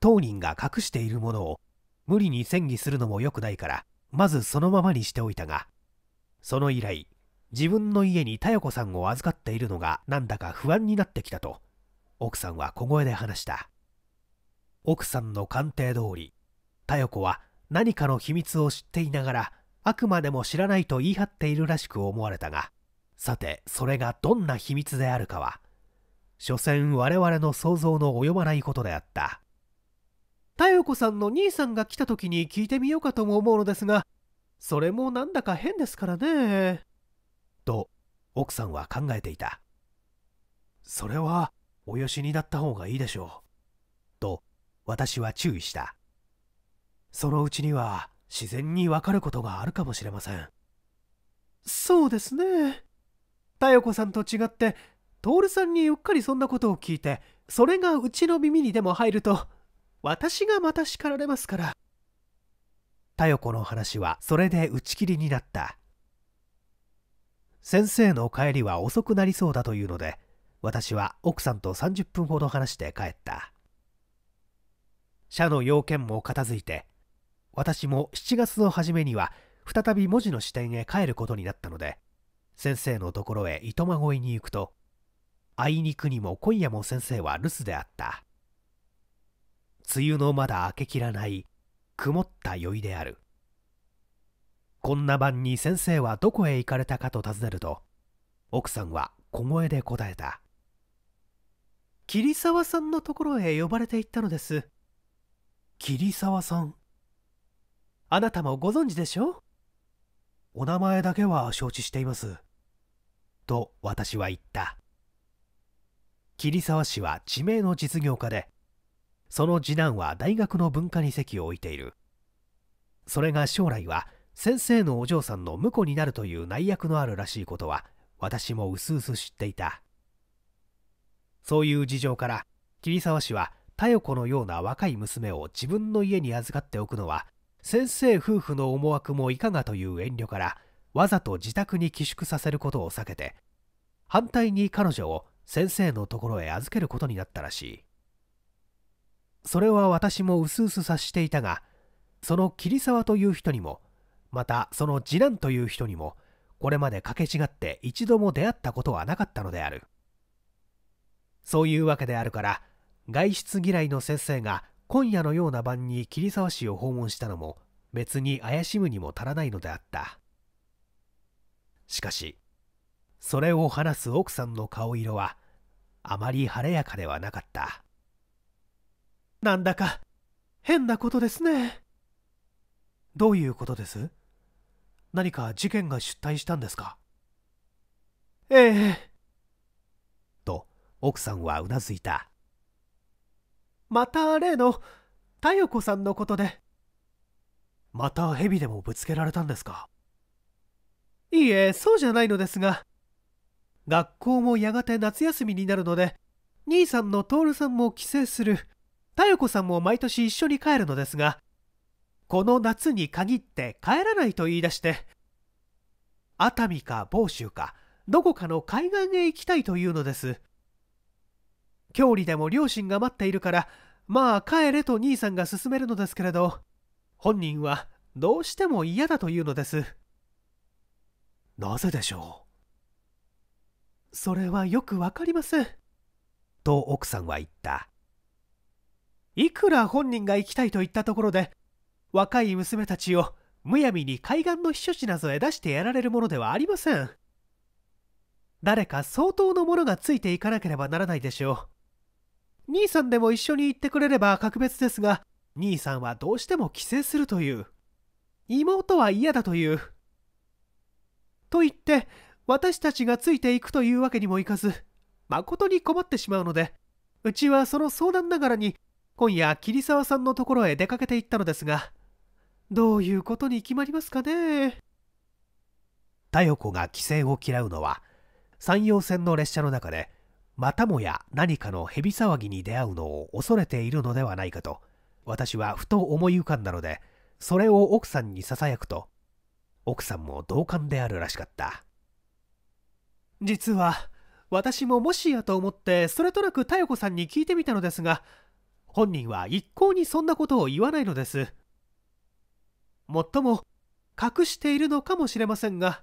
当人が隠しているものを無理に戦議するのも良くないからまずそのままにしておいたがその以来自分の家に妙子さんを預かっているのがなんだか不安になってきたと奥さんは小声で話した奥さんの鑑定通り妙子は何かの秘密を知っていながらあくまでも知らないと言い張っているらしく思われたがさてそれがどんな秘密であるかは所詮我々の想像の及ばないことであった妙子さんの兄さんが来た時に聞いてみようかとも思うのですがそれもなんだか変ですからねと奥さんは考えていたそれはおよしになった方がいいでしょうと私は注意したそのうちには自然にわかることがあるかもしれませんそうですね陽子さんと違って徹さんにうっかりそんなことを聞いてそれがうちの耳にでも入ると私がまた叱られますからよ。子の話はそれで打ち切りになった先生の帰りは遅くなりそうだというので私は奥さんと30分ほど話して帰った社の要件も片付いて私も7月の初めには再び文字の支店へ帰ることになったので先生のところへ糸まごいに行くとあいにくにも今夜も先生は留守であった梅雨のまだ明けきらない曇った酔いであるこんな晩に先生はどこへ行かれたかと尋ねると奥さんは小声で答えた桐沢さんのところへ呼ばれて行ったのです桐沢さんあなたもご存知でしょうお名前だけは承知していますと私は言った桐沢氏は知名の実業家でその次男は大学の文化に席を置いているそれが将来は先生のお嬢さんの婿になるという内役のあるらしいことは私も薄々知っていたそういう事情から桐沢氏は多代子のような若い娘を自分の家に預かっておくのは先生夫婦の思惑もいかがという遠慮からわざと自宅に寄宿させることを避けて反対に彼女を先生のところへ預けることになったらしいそれは私もうすうす察していたがその桐沢という人にもまたその次男という人にもこれまでかけ違って一度も出会ったことはなかったのであるそういうわけであるから外出嫌いの先生が今夜のような晩に桐沢氏を訪問したのも別に怪しむにも足らないのであったしかしそれを話す奥さんの顔色はあまり晴れやかではなかったなんだか変なことですねどういうことです何か事件が出退したんですかええと奥さんはうなずいたまた例の妙子さんのことでまた蛇でもぶつけられたんですかいいえ、そうじゃないのですが。学校もやがて夏休みになるので、兄さんの徹さんも帰省する、妙子さんも毎年一緒に帰るのですが、この夏に限って帰らないと言い出して、熱海か房州か、どこかの海岸へ行きたいというのです。郷里でも両親が待っているから、まあ帰れと兄さんが勧めるのですけれど、本人はどうしても嫌だというのです。なぜでしょうそれはよくわかりませんと奥さんは言ったいくら本人が行きたいと言ったところで若い娘たちをむやみに海岸の避暑地などへ出してやられるものではありません誰か相当のものがついていかなければならないでしょう兄さんでも一緒に行ってくれれば格別ですが兄さんはどうしても帰省するという妹は嫌だというと言って私たちがついていくというわけにもいかず誠に困ってしまうのでうちはその相談ながらに今夜桐沢さんのところへ出かけていったのですがどういうことに決まりますかね太陽子が帰省を嫌うのは山陽線の列車の中でまたもや何かの蛇騒ぎに出会うのを恐れているのではないかと私はふと思い浮かんだのでそれを奥さんにささやくと奥さんも同感であるらしかった実は私ももしやと思ってそれとなく妙子さんに聞いてみたのですが本人は一向にそんなことを言わないのですもっとも隠しているのかもしれませんが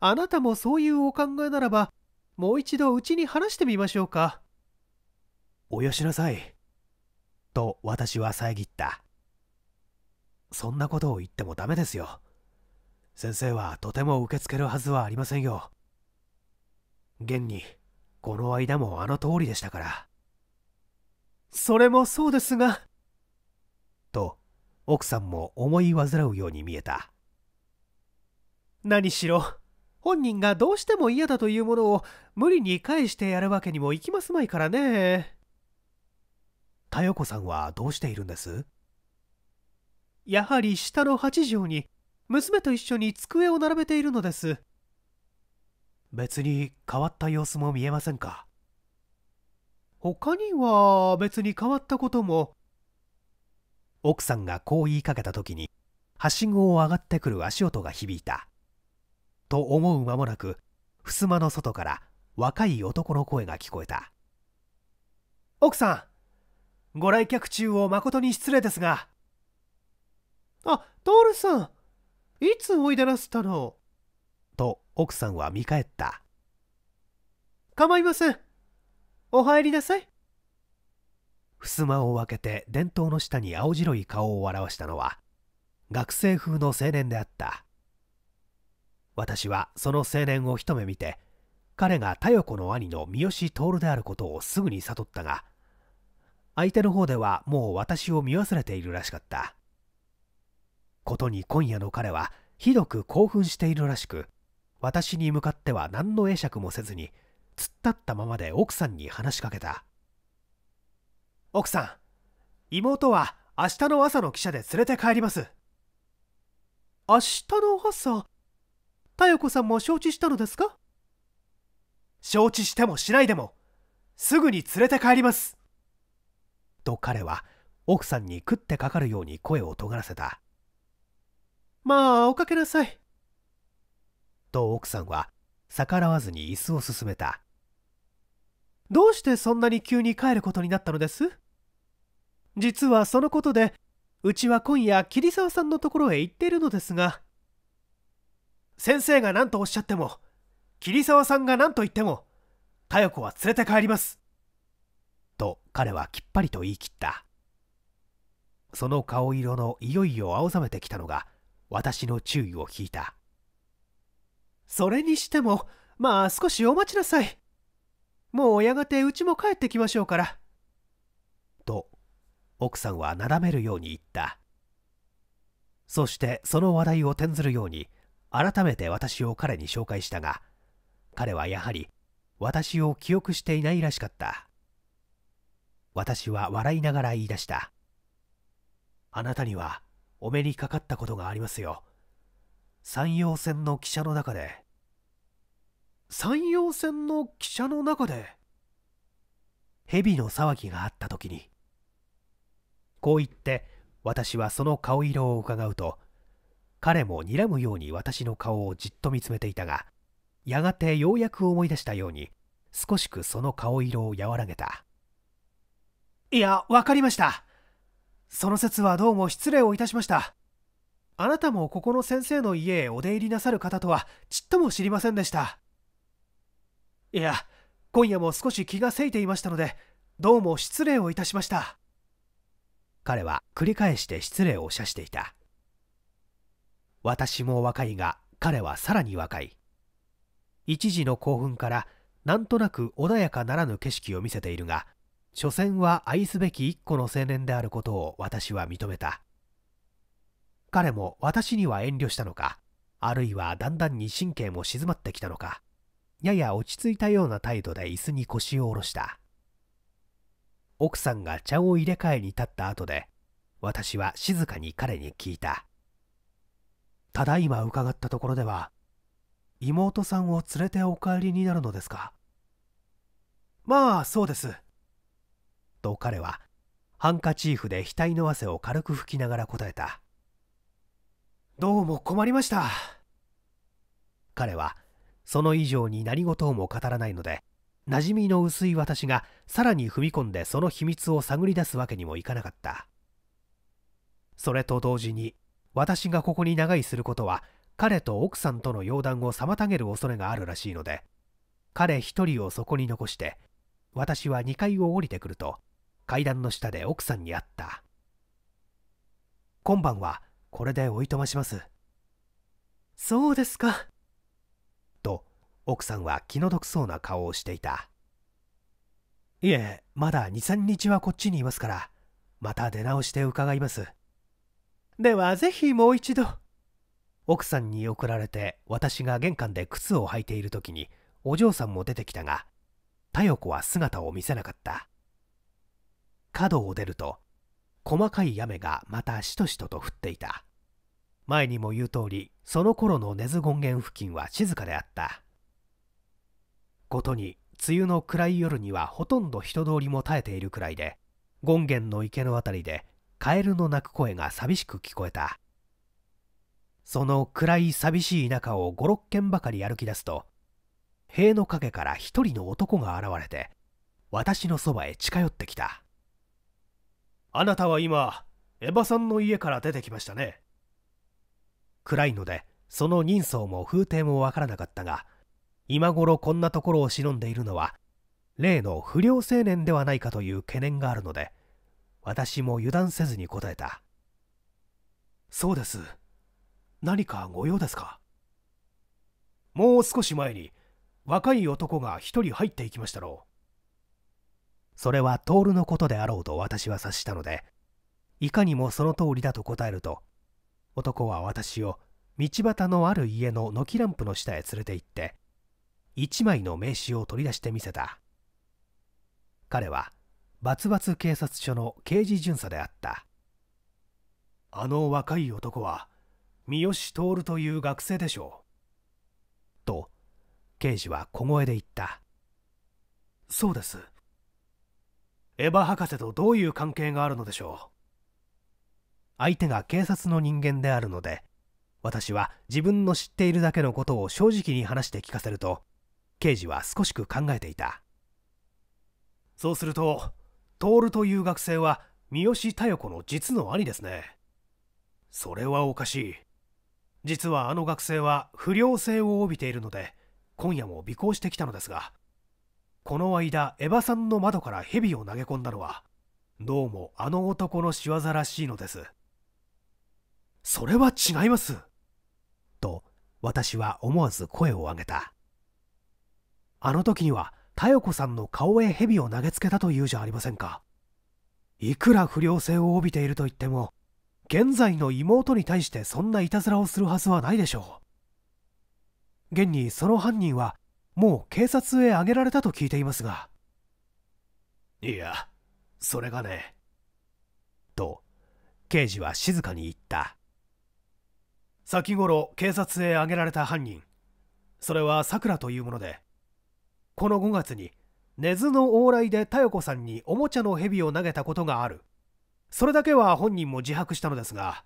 あなたもそういうお考えならばもう一度うちに話してみましょうかおよしなさいと私は遮ったそんなことを言ってもダメですよ先生はとても受け付けるはずはありませんよ現にこの間もあの通りでしたからそれもそうですがと奥さんも思い煩うように見えた何しろ本人がどうしても嫌だというものを無理に返してやるわけにもいきますまいからね代子さんはどうしているんですやはり下の八条に娘と一緒に机を並べているのです別に変わった様子も見えませんか他には別に変わったことも奥さんがこう言いかけた時にはしごを上がってくる足音が響いたと思う間もなく襖の外から若い男の声が聞こえた奥さんご来客中を誠に失礼ですがあトールさんいつ追い出なたのと奥さんは見返った。構いません。お入りなさい。襖を開けて伝統の下に青白い顔を表したのは学生風の青年であった私はその青年を一目見て彼が妙子の兄の三好徹であることをすぐに悟ったが相手の方ではもう私を見忘れているらしかったことに今夜の彼はひどく興奮しているらしく私に向かっては何の会釈もせずに突っ立ったままで奥さんに話しかけた奥さん妹は明日の朝の汽車で連れて帰ります明日の朝妙子さんも承知したのですか承知してもしないでもすぐに連れて帰りますと彼は奥さんに食ってかかるように声を尖らせたまあ、おかけなさい。と奥さんは逆らわずに椅子を進めた。どうしてそんなに急に帰ることになったのです実はそのことで、うちは今夜桐沢さんのところへ行っているのですが。先生が何とおっしゃっても、桐沢さんが何と言っても、佳代子は連れて帰ります。と彼はきっぱりと言い切った。その顔色のいよいよ青ざめてきたのが、私の注意を引いた。それにしても、まあ少しお待ちなさい。もうやがてうちも帰ってきましょうから。と、奥さんはなだめるように言った。そしてその話題を転ずるように、改めて私を彼に紹介したが、彼はやはり私を記憶していないらしかった。私は笑いながら言い出した。あなたにはお目にかかったことがありますよ山陽線の汽車の中で山陽線の汽車の中で蛇の騒ぎがあった時にこう言って私はその顔色を伺うと彼も睨むように私の顔をじっと見つめていたがやがてようやく思い出したように少しくその顔色を和らげたいやわかりましたその説はどうも失礼をいたしましたあなたもここの先生の家へお出入りなさる方とはちっとも知りませんでしたいや今夜も少し気がせいていましたのでどうも失礼をいたしました彼は繰り返して失礼を謝していた私も若いが彼はさらに若い一時の興奮からなんとなく穏やかならぬ景色を見せているが所詮は愛すべき一個の青年であることを私は認めた彼も私には遠慮したのかあるいはだんだんに神経も静まってきたのかやや落ち着いたような態度で椅子に腰を下ろした奥さんが茶を入れ替えに立った後で私は静かに彼に聞いたただいま伺ったところでは妹さんを連れてお帰りになるのですかまあそうですと彼はハンカチーフで額の汗を軽く拭きながら答えたどうも困りました彼はその以上に何事をも語らないので馴染みの薄い私がさらに踏み込んでその秘密を探り出すわけにもいかなかったそれと同時に私がここに長居することは彼と奥さんとの容談を妨げる恐れがあるらしいので彼一人をそこに残して私は2階を降りてくると階段の下で奥さんに会った今晩はこれでおいとましますそうですかと奥さんは気の毒そうな顔をしていたいえまだ23日はこっちにいますからまた出直して伺いますではぜひもう一度奥さんに送られて私が玄関で靴を履いている時にお嬢さんも出てきたが代子は姿を見せなかった角を出ると細かい雨がまたしとしとと降っていた前にも言う通りその頃の根津権現付近は静かであったことに梅雨の暗い夜にはほとんど人通りも絶えているくらいで権現の池の辺りでカエルの鳴く声が寂しく聞こえたその暗い寂しい中を56軒ばかり歩き出すと塀の陰から一人の男が現れて私のそばへ近寄ってきたあなたは今、エヴァさんの家から出てきましたね。暗いので、その人相も風体もわからなかったが、今頃こんなところを忍んでいるのは、例の不良青年ではないかという懸念があるので、私も油断せずに答えた。そうです。何かご用ですかもう少し前に、若い男が一人入っていきましたろう。それは徹のことであろうと私は察したのでいかにもその通りだと答えると男は私を道端のある家の軒ランプの下へ連れて行って一枚の名刺を取り出してみせた彼はバツバツ警察署の刑事巡査であったあの若い男は三好徹という学生でしょうと刑事は小声で言ったそうですエヴァ博士とどういう関係があるのでしょう相手が警察の人間であるので私は自分の知っているだけのことを正直に話して聞かせると刑事は少しく考えていたそうすると徹という学生は三好妙子の実の兄ですねそれはおかしい実はあの学生は不良性を帯びているので今夜も尾行してきたのですがこの間エヴァさんの窓から蛇を投げ込んだのはどうもあの男の仕業らしいのですそれは違いますと私は思わず声を上げたあの時には妙子さんの顔へ蛇を投げつけたというじゃありませんかいくら不良性を帯びていると言っても現在の妹に対してそんないたずらをするはずはないでしょう現にその犯人はもう警察へ挙げられたと聞いていますがいやそれがねと刑事は静かに言った先頃警察へ挙げられた犯人それはさくらというものでこの5月に根津の往来で妙子さんにおもちゃの蛇を投げたことがあるそれだけは本人も自白したのですが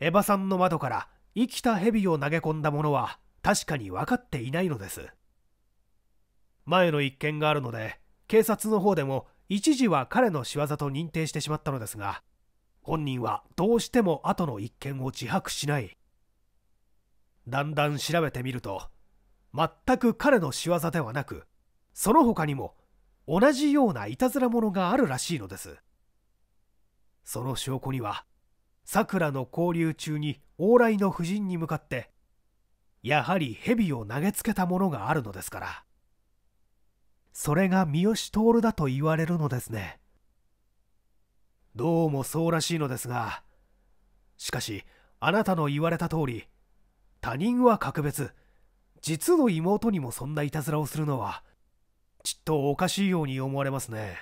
エヴァさんの窓から生きた蛇を投げ込んだものは確かに分かっていないのです前の一件があるので警察の方でも一時は彼の仕業と認定してしまったのですが本人はどうしても後の一件を自白しないだんだん調べてみると全く彼の仕業ではなくその他にも同じようないたずら者があるらしいのですその証拠にはさくらの交流中に往来の夫人に向かってやはり蛇を投げつけたものがあるのですからそれが三好徹だと言われるのですねどうもそうらしいのですがしかしあなたの言われた通り他人は格別実の妹にもそんないたずらをするのはちっとおかしいように思われますね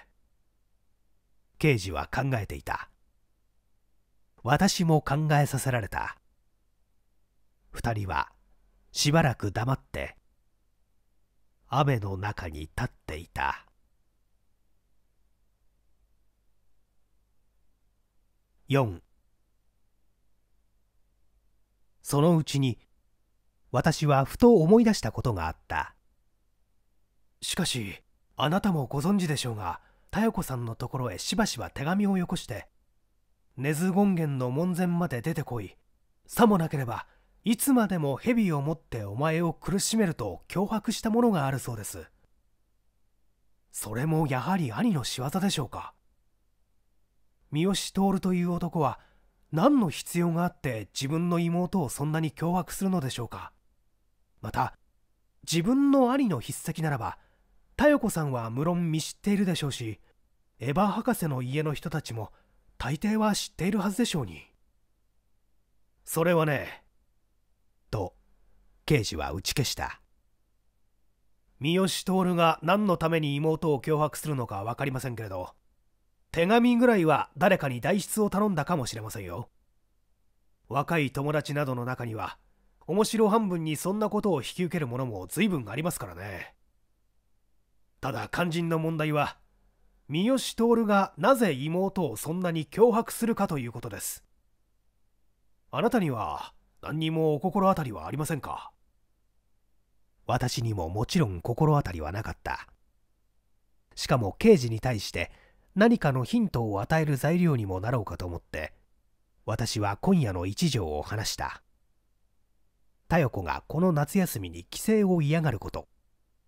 刑事は考えていた私も考えさせられた2人はしばらく黙って雨の中に立っていた4そのうちに私はふと思い出したことがあったしかしあなたもご存知でしょうが妙子さんのところへしばしば手紙をよこして根津権現の門前まで出てこいさもなければいつまでも蛇を持ってお前を苦しめると脅迫したものがあるそうですそれもやはり兄の仕業でしょうか三好徹という男は何の必要があって自分の妹をそんなに脅迫するのでしょうかまた自分の兄の筆跡ならば妙子さんは無論見知っているでしょうしエヴァ博士の家の人たちも大抵は知っているはずでしょうにそれはねと刑事は打ち消した三好徹が何のために妹を脅迫するのか分かりませんけれど手紙ぐらいは誰かに代筆を頼んだかもしれませんよ若い友達などの中には面白半分にそんなことを引き受けるものも随分ありますからねただ肝心の問題は三好徹がなぜ妹をそんなに脅迫するかということですあなたには何にも心当たりはありませんか私にももちろん心当たりはなかったしかも刑事に対して何かのヒントを与える材料にもなろうかと思って私は今夜の一条を話したたよ子がこの夏休みに帰省を嫌がること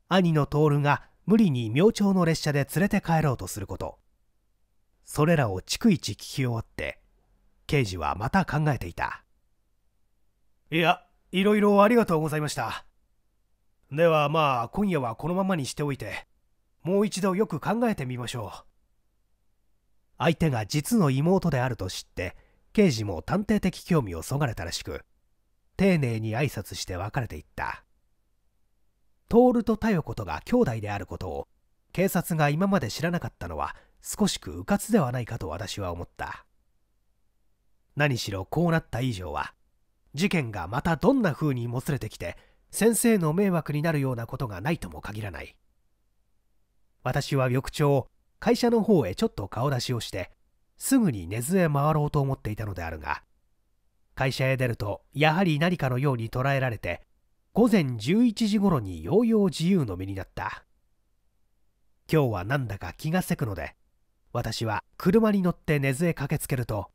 兄の徹が無理に明朝の列車で連れて帰ろうとすることそれらを逐一聞き終わって刑事はまた考えていたいや、いろいろありがとうございました。ではまあ、今夜はこのままにしておいて、もう一度よく考えてみましょう。相手が実の妹であると知って、刑事も探偵的興味をそがれたらしく、丁寧に挨拶して別れていった。徹と妙子とが兄弟であることを、警察が今まで知らなかったのは、少しく迂闊ではないかと私は思った。何しろこうなった以上は、事件がまたどんな風にもつれてきて先生の迷惑になるようなことがないとも限らない私は翌朝会社の方へちょっと顔出しをしてすぐに根津へ回ろうと思っていたのであるが会社へ出るとやはり何かのように捉えられて午前11時頃にようよう自由の身になった今日はなんだか気がせくので私は車に乗って根津へ駆けつけると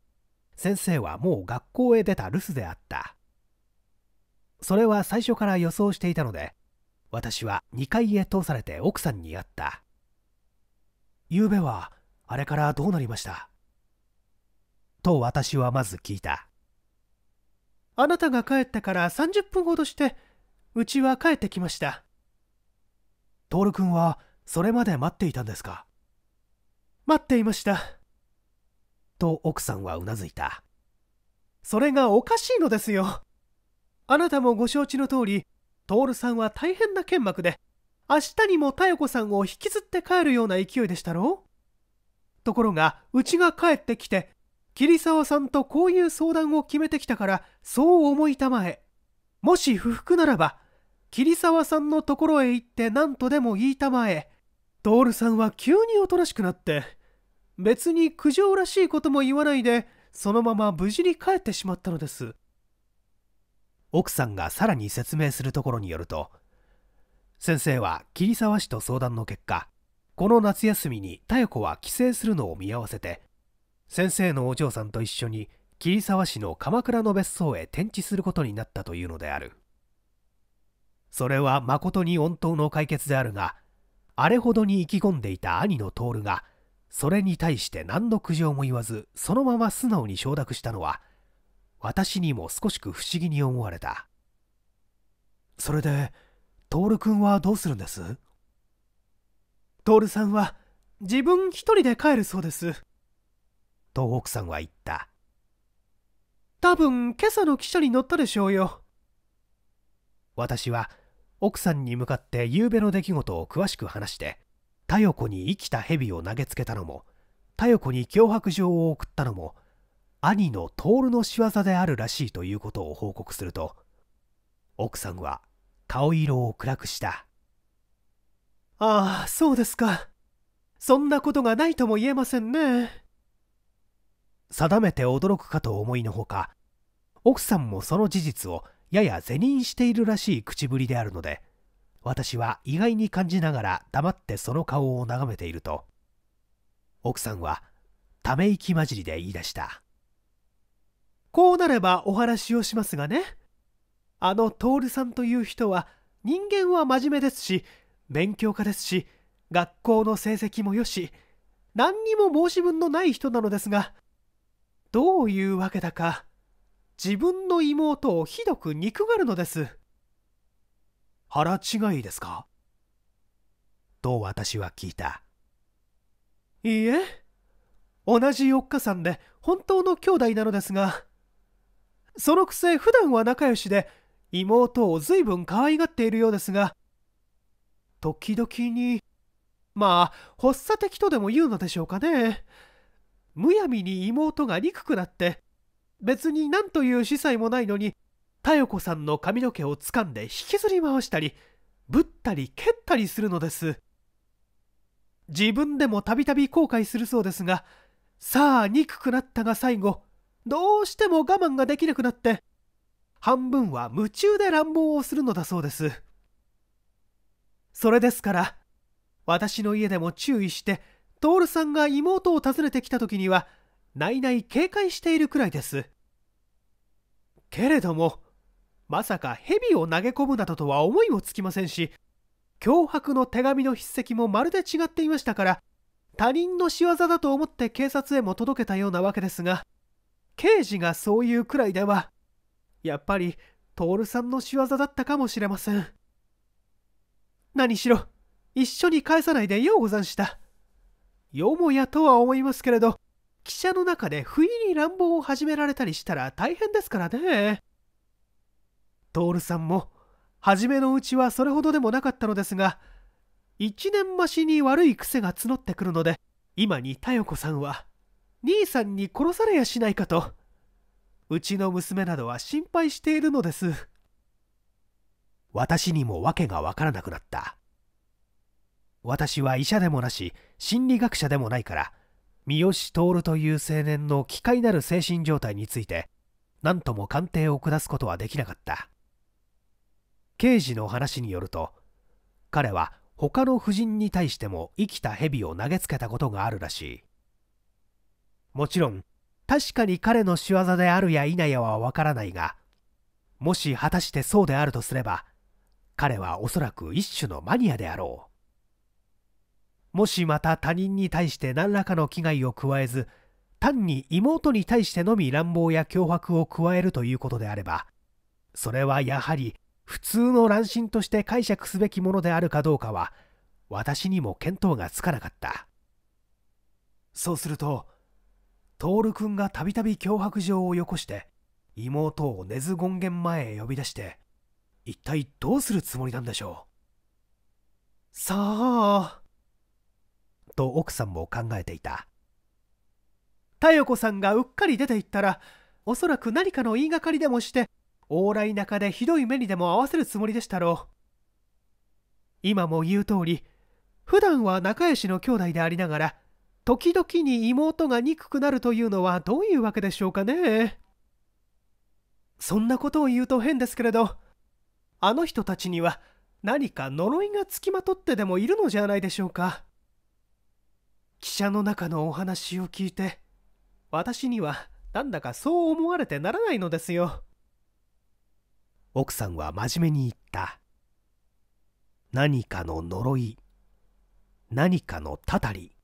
先生はもう学校へ出た留守であったそれは最初から予想していたので私は2階へ通されて奥さんに会った昨べはあれからどうなりましたと私はまず聞いたあなたが帰ってから30分ほどしてうちは帰ってきました徹君はそれまで待っていたんですか待っていましたと奥さんはうなずいたそれがおかしいのですよあなたもご承知の通り徹さんは大変な剣幕で明日にも妙子さんを引きずって帰るような勢いでしたろところがうちが帰ってきて桐沢さんとこういう相談を決めてきたからそう思いたまえもし不服ならば桐沢さんのところへ行って何とでも言いたまえ徹さんは急におとなしくなって別に苦情らしいことも言わないでそのまま無事に帰ってしまったのです奥さんがさらに説明するところによると先生は桐沢氏と相談の結果この夏休みに妙子は帰省するのを見合わせて先生のお嬢さんと一緒に桐沢市の鎌倉の別荘へ転地することになったというのであるそれは誠に穏当の解決であるがあれほどに意気込んでいた兄の徹がそれに対して何の苦情も言わずそのまま素直に承諾したのは私にも少しく不思議に思われたそれで徹君はどうするんです徹さんは自分一人で帰るそうですと奥さんは言った多分今朝の汽車に乗ったでしょうよ私は奥さんに向かって夕べの出来事を詳しく話してタヨコに生きた蛇を投げつけたのもタヨコに脅迫状を送ったのも兄の徹の仕業であるらしいということを報告すると奥さんは顔色を暗くしたああそうですかそんなことがないとも言えませんね定めて驚くかと思いのほか奥さんもその事実をやや是認しているらしい口ぶりであるので私は意外に感じながら黙ってその顔を眺めていると奥さんはため息混じりで言い出したこうなればお話をしますがねあの徹さんという人は人間は真面目ですし勉強家ですし学校の成績もよし何にも申し分のない人なのですがどういうわけだか自分の妹をひどく憎がるのです。腹違いですかと私は聞いたいいえ同じ4日さんで本当の兄弟なのですがそのくせ普段は仲良しで妹を随分可愛がっているようですが時々にまあ発作的とでも言うのでしょうかねむやみに妹が憎くなって別に何という司祭もないのに妙子さんの髪の毛を掴んで引きずり回したりぶったり蹴ったりするのです自分でもたびたび後悔するそうですがさあ憎くなったが最後どうしても我慢ができなくなって半分は夢中で乱暴をするのだそうですそれですから私の家でも注意して徹さんが妹を訪ねてきた時には内々警戒しているくらいですけれどもまさか蛇を投げ込むなどとは思いもつきませんし脅迫の手紙の筆跡もまるで違っていましたから他人の仕業だと思って警察へも届けたようなわけですが刑事がそういうくらいではやっぱり徹さんの仕業だったかもしれません何しろ一緒に返さないでようござんしたよもやとは思いますけれど汽車の中で不意に乱暴を始められたりしたら大変ですからね徹さんも初めのうちはそれほどでもなかったのですが1年増しに悪い癖が募ってくるので今に妙子さんは兄さんに殺されやしないかとうちの娘などは心配しているのです私にも訳が分からなくなった私は医者でもなし心理学者でもないから三好徹という青年の奇怪なる精神状態について何とも鑑定を下すことはできなかった刑事の話によると彼は他の婦人に対しても生きた蛇を投げつけたことがあるらしいもちろん確かに彼の仕業であるや否やはわからないがもし果たしてそうであるとすれば彼はおそらく一種のマニアであろうもしまた他人に対して何らかの危害を加えず単に妹に対してのみ乱暴や脅迫を加えるということであればそれはやはり普通の乱心として解釈すべきものであるかどうかは私にも見当がつかなかったそうすると徹君がたびたび脅迫状をよこして妹を根津権現前へ呼び出して一体どうするつもりなんでしょうさあと奥さんも考えていた妙子さんがうっかり出て行ったらおそらく何かの言いがかりでもして往来中でひどい目にでも合わせるつもりでしたろう今も言う通り普段は仲良しの兄弟でありながら時々に妹が憎くなるというのはどういうわけでしょうかねそんなことを言うと変ですけれどあの人たちには何か呪いがつきまとってでもいるのじゃないでしょうか汽車の中のお話を聞いて私にはなんだかそう思われてならないのですよ。奥さんは真面目に言った何かの呪い何かのたたり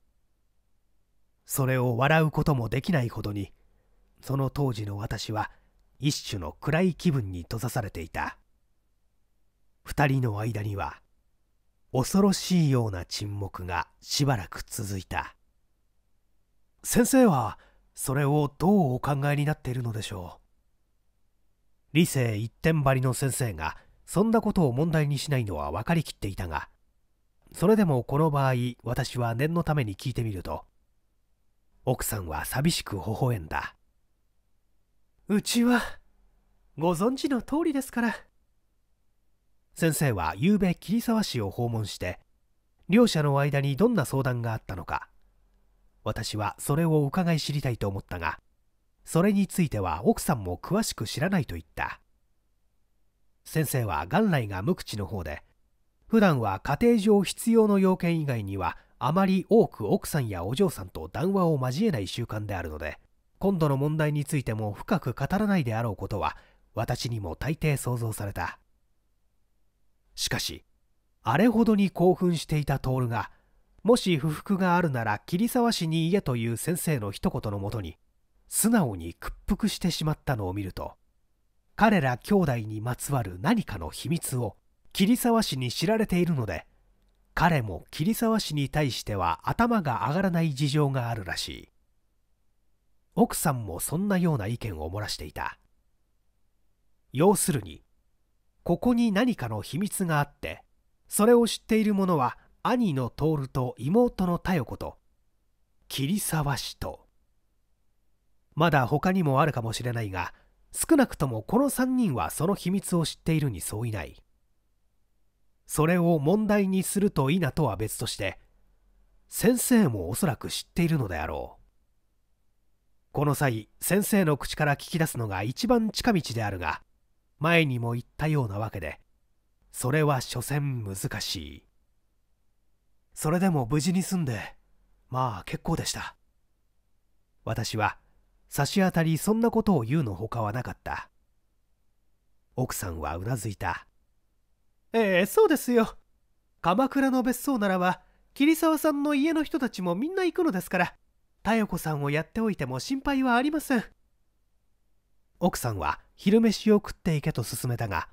それを笑うこともできないほどにその当時の私は一種の暗い気分に閉ざされていた二人の間には恐ろしいような沈黙がしばらく続いた先生はそれをどうお考えになっているのでしょう理性一点張りの先生がそんなことを問題にしないのは分かりきっていたがそれでもこの場合私は念のために聞いてみると奥さんは寂しく微笑んだうちはご存知の通りですから先生は夕べ桐沢市を訪問して両者の間にどんな相談があったのか私はそれを伺い知りたいと思ったがそれについては奥さんも詳しく知らないと言った先生は元来が無口の方で普段は家庭上必要の要件以外にはあまり多く奥さんやお嬢さんと談話を交えない習慣であるので今度の問題についても深く語らないであろうことは私にも大抵想像されたしかしあれほどに興奮していた徹がもし不服があるなら桐沢氏に家という先生の一言のもとに素直に屈服してしまったのを見ると彼ら兄弟にまつわる何かの秘密を桐沢氏に知られているので彼も桐沢氏に対しては頭が上がらない事情があるらしい奥さんもそんなような意見を漏らしていた要するにここに何かの秘密があってそれを知っている者は兄の徹と妹の妙子と桐沢氏とまだ他にもあるかもしれないが少なくともこの3人はその秘密を知っているにそういないそれを問題にするといなとは別として先生もおそらく知っているのであろうこの際先生の口から聞き出すのが一番近道であるが前にも言ったようなわけでそれは所詮難しいそれでも無事に済んでまあ結構でした私は差し当たりそんなことを言うのほかはなかった奥さんはうなずいたええそうですよ鎌倉の別荘ならば桐沢さんの家の人たちもみんな行くのですから妙子さんをやっておいても心配はありません奥さんは昼飯を食っていけと勧めたが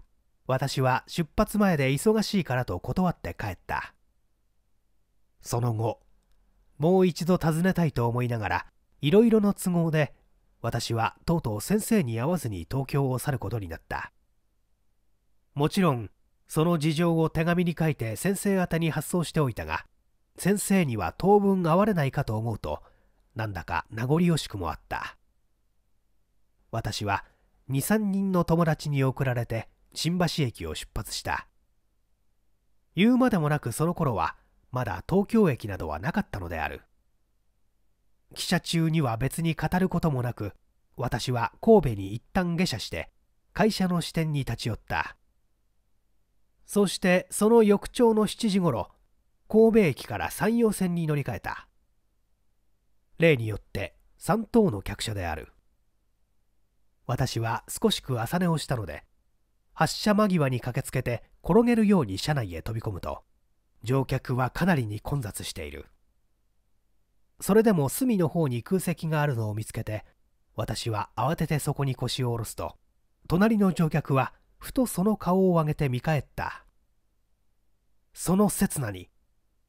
私は出発前で忙しいからと断って帰ったその後もう一度訪ねたいと思いながらいろいろの都合で私はとうとう先生に会わずに東京を去ることになったもちろんその事情を手紙に書いて先生宛に発送しておいたが先生には当分会われないかと思うとなんだか名残惜しくもあった私は23人の友達に送られて新橋駅を出発した言うまでもなくその頃はまだ東京駅などはなかったのである汽車中には別に語ることもなく私は神戸に一旦下車して会社の支店に立ち寄ったそしてその翌朝の7時ごろ神戸駅から山陽線に乗り換えた例によって3等の客車である私は少しく朝寝をしたので発車間際に駆けつけて転げるように車内へ飛び込むと乗客はかなりに混雑しているそれでも隅の方に空席があるのを見つけて私は慌ててそこに腰を下ろすと隣の乗客はふとその顔を上げて見返ったその刹那に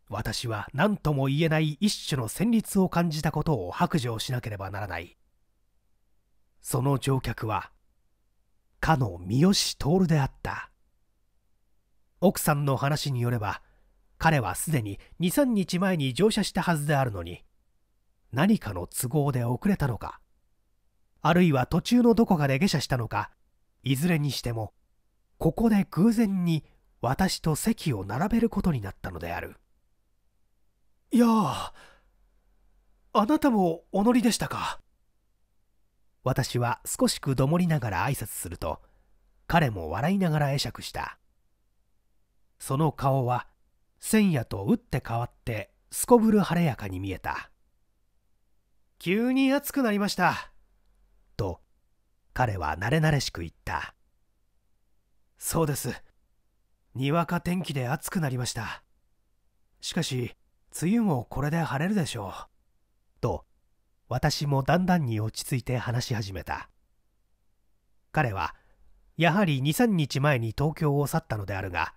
私は何とも言えない一種の旋律を感じたことを白状しなければならないその乗客はかの三好徹であった奥さんの話によれば彼はすでに23日前に乗車したはずであるのに何かの都合で遅れたのかあるいは途中のどこかで下車したのかいずれにしてもここで偶然に私と席を並べることになったのであるいやああなたもお乗りでしたか私は少しくどもりながら挨拶すると彼も笑いながら会釈したその顔は千夜と打って変わってすこぶる晴れやかに見えた急に暑くなりましたと彼は慣れ慣れしく言ったそうですにわか天気で暑くなりましたしかし梅雨もこれで晴れるでしょうと私もだんだんに落ち着いて話し始めた彼はやはり23日前に東京を去ったのであるが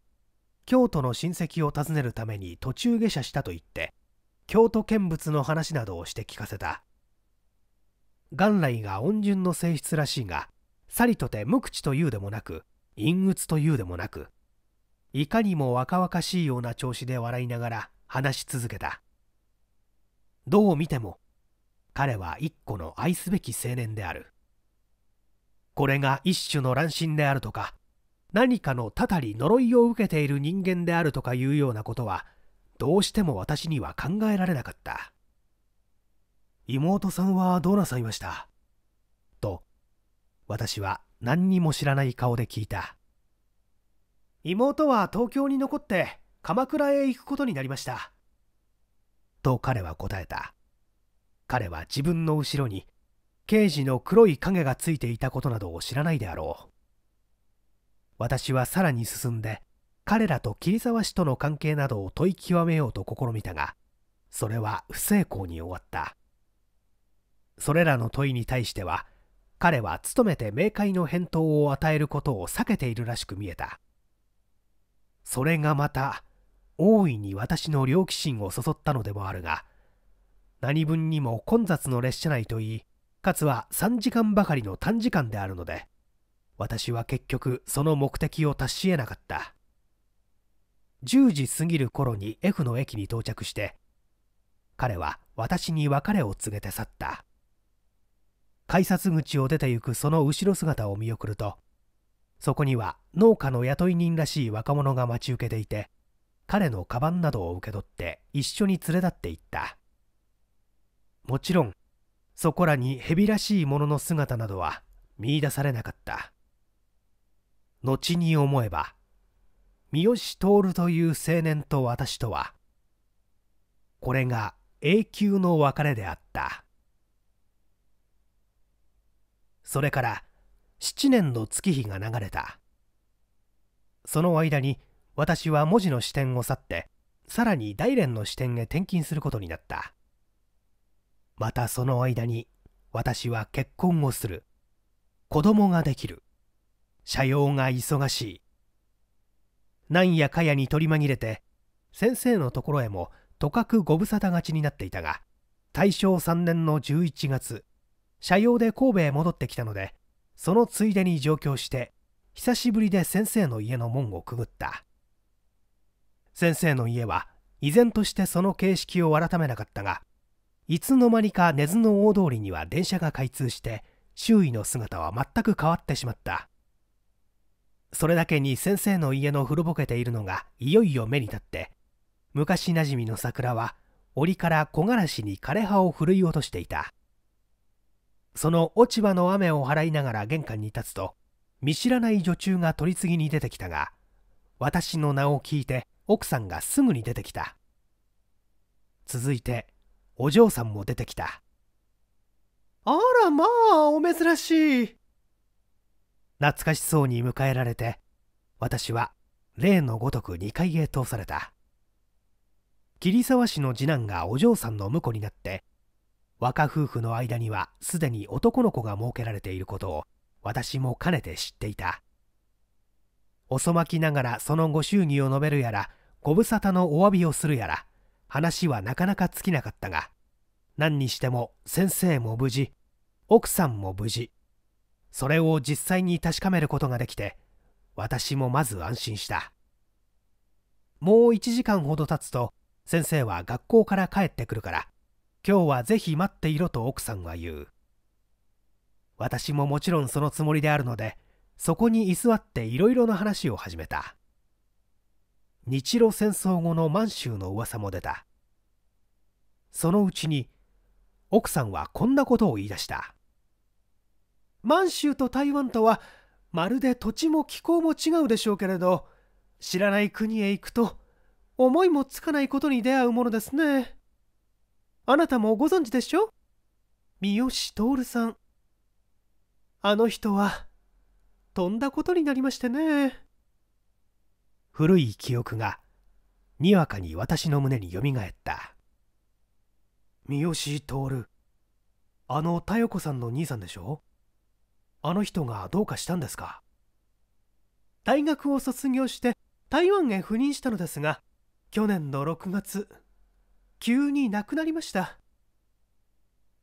京都の親戚を訪ねるために途中下車したと言って京都見物の話などをして聞かせた元来が温順の性質らしいがさりとて無口というでもなく陰鬱というでもなくいかにも若々しいような調子で笑いながら話し続けたどう見ても彼は一個の愛すべき青年であるこれが一種の乱心であるとか何かのたたり呪いを受けている人間であるとかいうようなことはどうしても私には考えられなかった妹さんはどうなさいましたと私は何にも知らない顔で聞いた妹は東京に残って鎌倉へ行くことになりましたと彼は答えた彼は自分の後ろに刑事の黒い影がついていたことなどを知らないであろう私はさらに進んで彼らと桐沢氏との関係などを問い極めようと試みたがそれは不成功に終わったそれらの問いに対しては彼は努めて明快の返答を与えることを避けているらしく見えたそれがまた大いに私の良気心をそそったのでもあるが何分にも混雑の列車内といいかつは3時間ばかりの短時間であるので私は結局その目的を達し得なかった10時過ぎる頃に F の駅に到着して彼は私に別れを告げて去った改札口を出て行くその後ろ姿を見送るとそこには農家の雇い人らしい若者が待ち受けていて彼のカバンなどを受け取って一緒に連れ立っていったもちろんそこらに蛇らしいものの姿などは見いだされなかった後に思えば三好徹という青年と私とはこれが永久の別れであったそれから7年の月日が流れたその間に私は文字の視点を去ってさらに大連の視点へ転勤することになったまたその間に私は結婚をする子供ができる社用が忙しいなんやかやに取り紛れて先生のところへもとかくご無沙汰がちになっていたが大正3年の11月社用で神戸へ戻ってきたのでそのついでに上京して久しぶりで先生の家の門をくぐった先生の家は依然としてその形式を改めなかったがいつの間にか根津の大通りには電車が開通して周囲の姿は全く変わってしまったそれだけに先生の家の古ぼけているのがいよいよ目に立って昔なじみの桜は檻から木枯らしに枯れ葉をふるい落としていたその落ち葉の雨を払いながら玄関に立つと見知らない女中が取り次ぎに出てきたが私の名を聞いて奥さんがすぐに出てきた続いてお嬢さんも出てきたあらまあお珍しい懐かしそうに迎えられて私は例のごとく2階へ通された桐沢氏の次男がお嬢さんの婿になって若夫婦の間にはすでに男の子が設けられていることを私もかねて知っていた遅まきながらそのご祝儀を述べるやらご無沙汰のお詫びをするやら話はなかなか尽きなかったが何にしても先生も無事奥さんも無事それを実際に確かめることができて私もまず安心したもう1時間ほど経つと先生は学校から帰ってくるから今日はぜひ待っていろと奥さんは言う私ももちろんそのつもりであるのでそこに居座っていろいろな話を始めた日露戦争後の満州の噂も出たそのうちに奥さんはこんなことを言い出した満州と台湾とはまるで土地も気候も違うでしょうけれど知らない国へ行くと思いもつかないことに出会うものですねあなたもご存知でしょ三好徹さん。あの人は、とんだことになりましてね。古い記憶が、にわかに私の胸によみがえった。三好徹。あの代子さんの兄さんでしょあの人がどうかしたんですか大学を卒業して台湾へ赴任したのですが去年の6月急に亡くなりました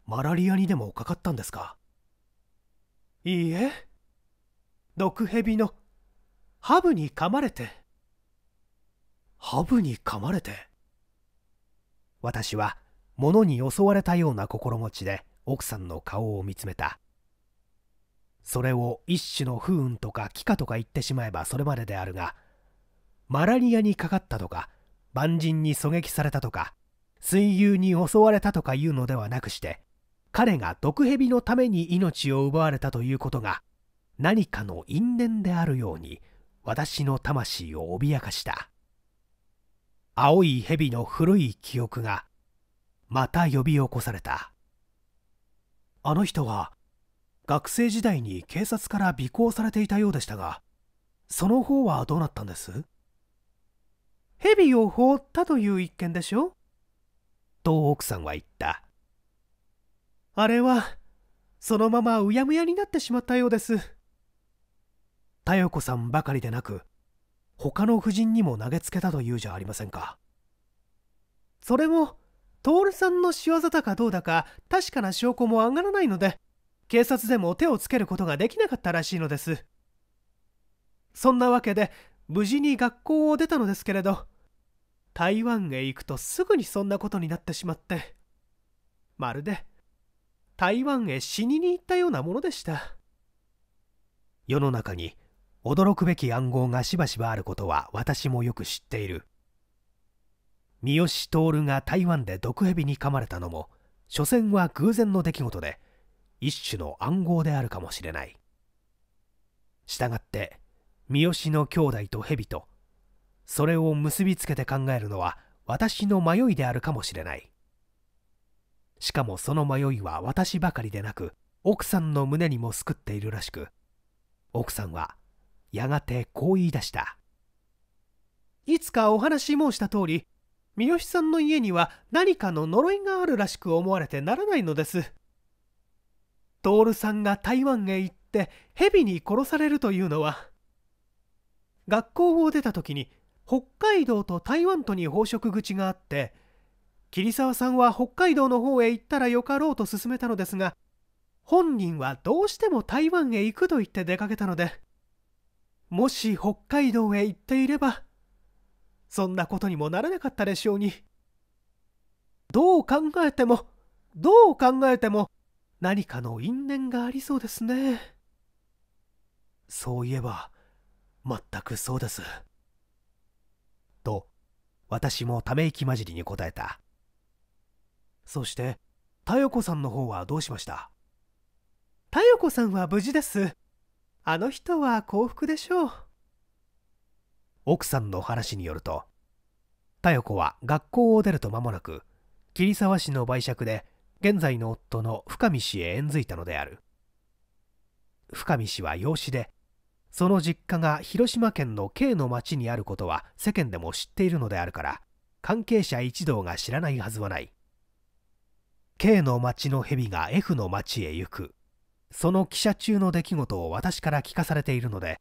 マラリアにでもかかったんですかいいえ毒蛇のハブに噛まれてハブに噛まれて私は物に襲われたような心持ちで奥さんの顔を見つめたそれを一種の不運とか気化とか言ってしまえばそれまでであるがマラリアにかかったとか万人に狙撃されたとか水牛に襲われたとかいうのではなくして彼が毒蛇のために命を奪われたということが何かの因縁であるように私の魂を脅かした青い蛇の古い記憶がまた呼び起こされたあの人は学生時代に警察から尾行されていたようでしたがその方はどうなったんです蛇を放ったという一件でしょと奥さんは言ったあれはそのままうやむやになってしまったようです妙子さんばかりでなく他の夫人にも投げつけたというじゃありませんかそれも徹さんの仕業だかどうだか確かな証拠も上がらないので警察でも手をつけることができなかったらしいのですそんなわけで無事に学校を出たのですけれど台湾へ行くとすぐにそんなことになってしまってまるで台湾へ死にに行ったようなものでした世の中に驚くべき暗号がしばしばあることは私もよく知っている三好徹が台湾で毒蛇に噛まれたのも所詮は偶然の出来事で一種の暗号であるかもしれないしたがって三好の兄弟と蛇とそれを結びつけて考えるのは私の迷いであるかもしれないしかもその迷いは私ばかりでなく奥さんの胸にも救っているらしく奥さんはやがてこう言い出したいつかお話し申した通り三好さんの家には何かの呪いがあるらしく思われてならないのです徹さんが台湾へ行って蛇に殺されるというのは学校を出た時に北海道と台湾とに宝食口があって桐沢さんは北海道の方へ行ったらよかろうと勧めたのですが本人はどうしても台湾へ行くと言って出かけたのでもし北海道へ行っていればそんなことにもならなかったでしょうにどう考えてもどう考えても何かの因縁がありそうですねそういえば全くそうです。と私もため息混じりに答えたそして妙子さんの方はどうしました妙子さんは無事ですあの人は幸福でしょう奥さんの話によると妙子は学校を出ると間もなく桐沢市の売借で現在の夫の深見氏へ縁づいたのである深見氏は養子でその実家が広島県の K の町にあることは世間でも知っているのであるから関係者一同が知らないはずはない K の町の蛇が F の町へ行くその記者中の出来事を私から聞かされているので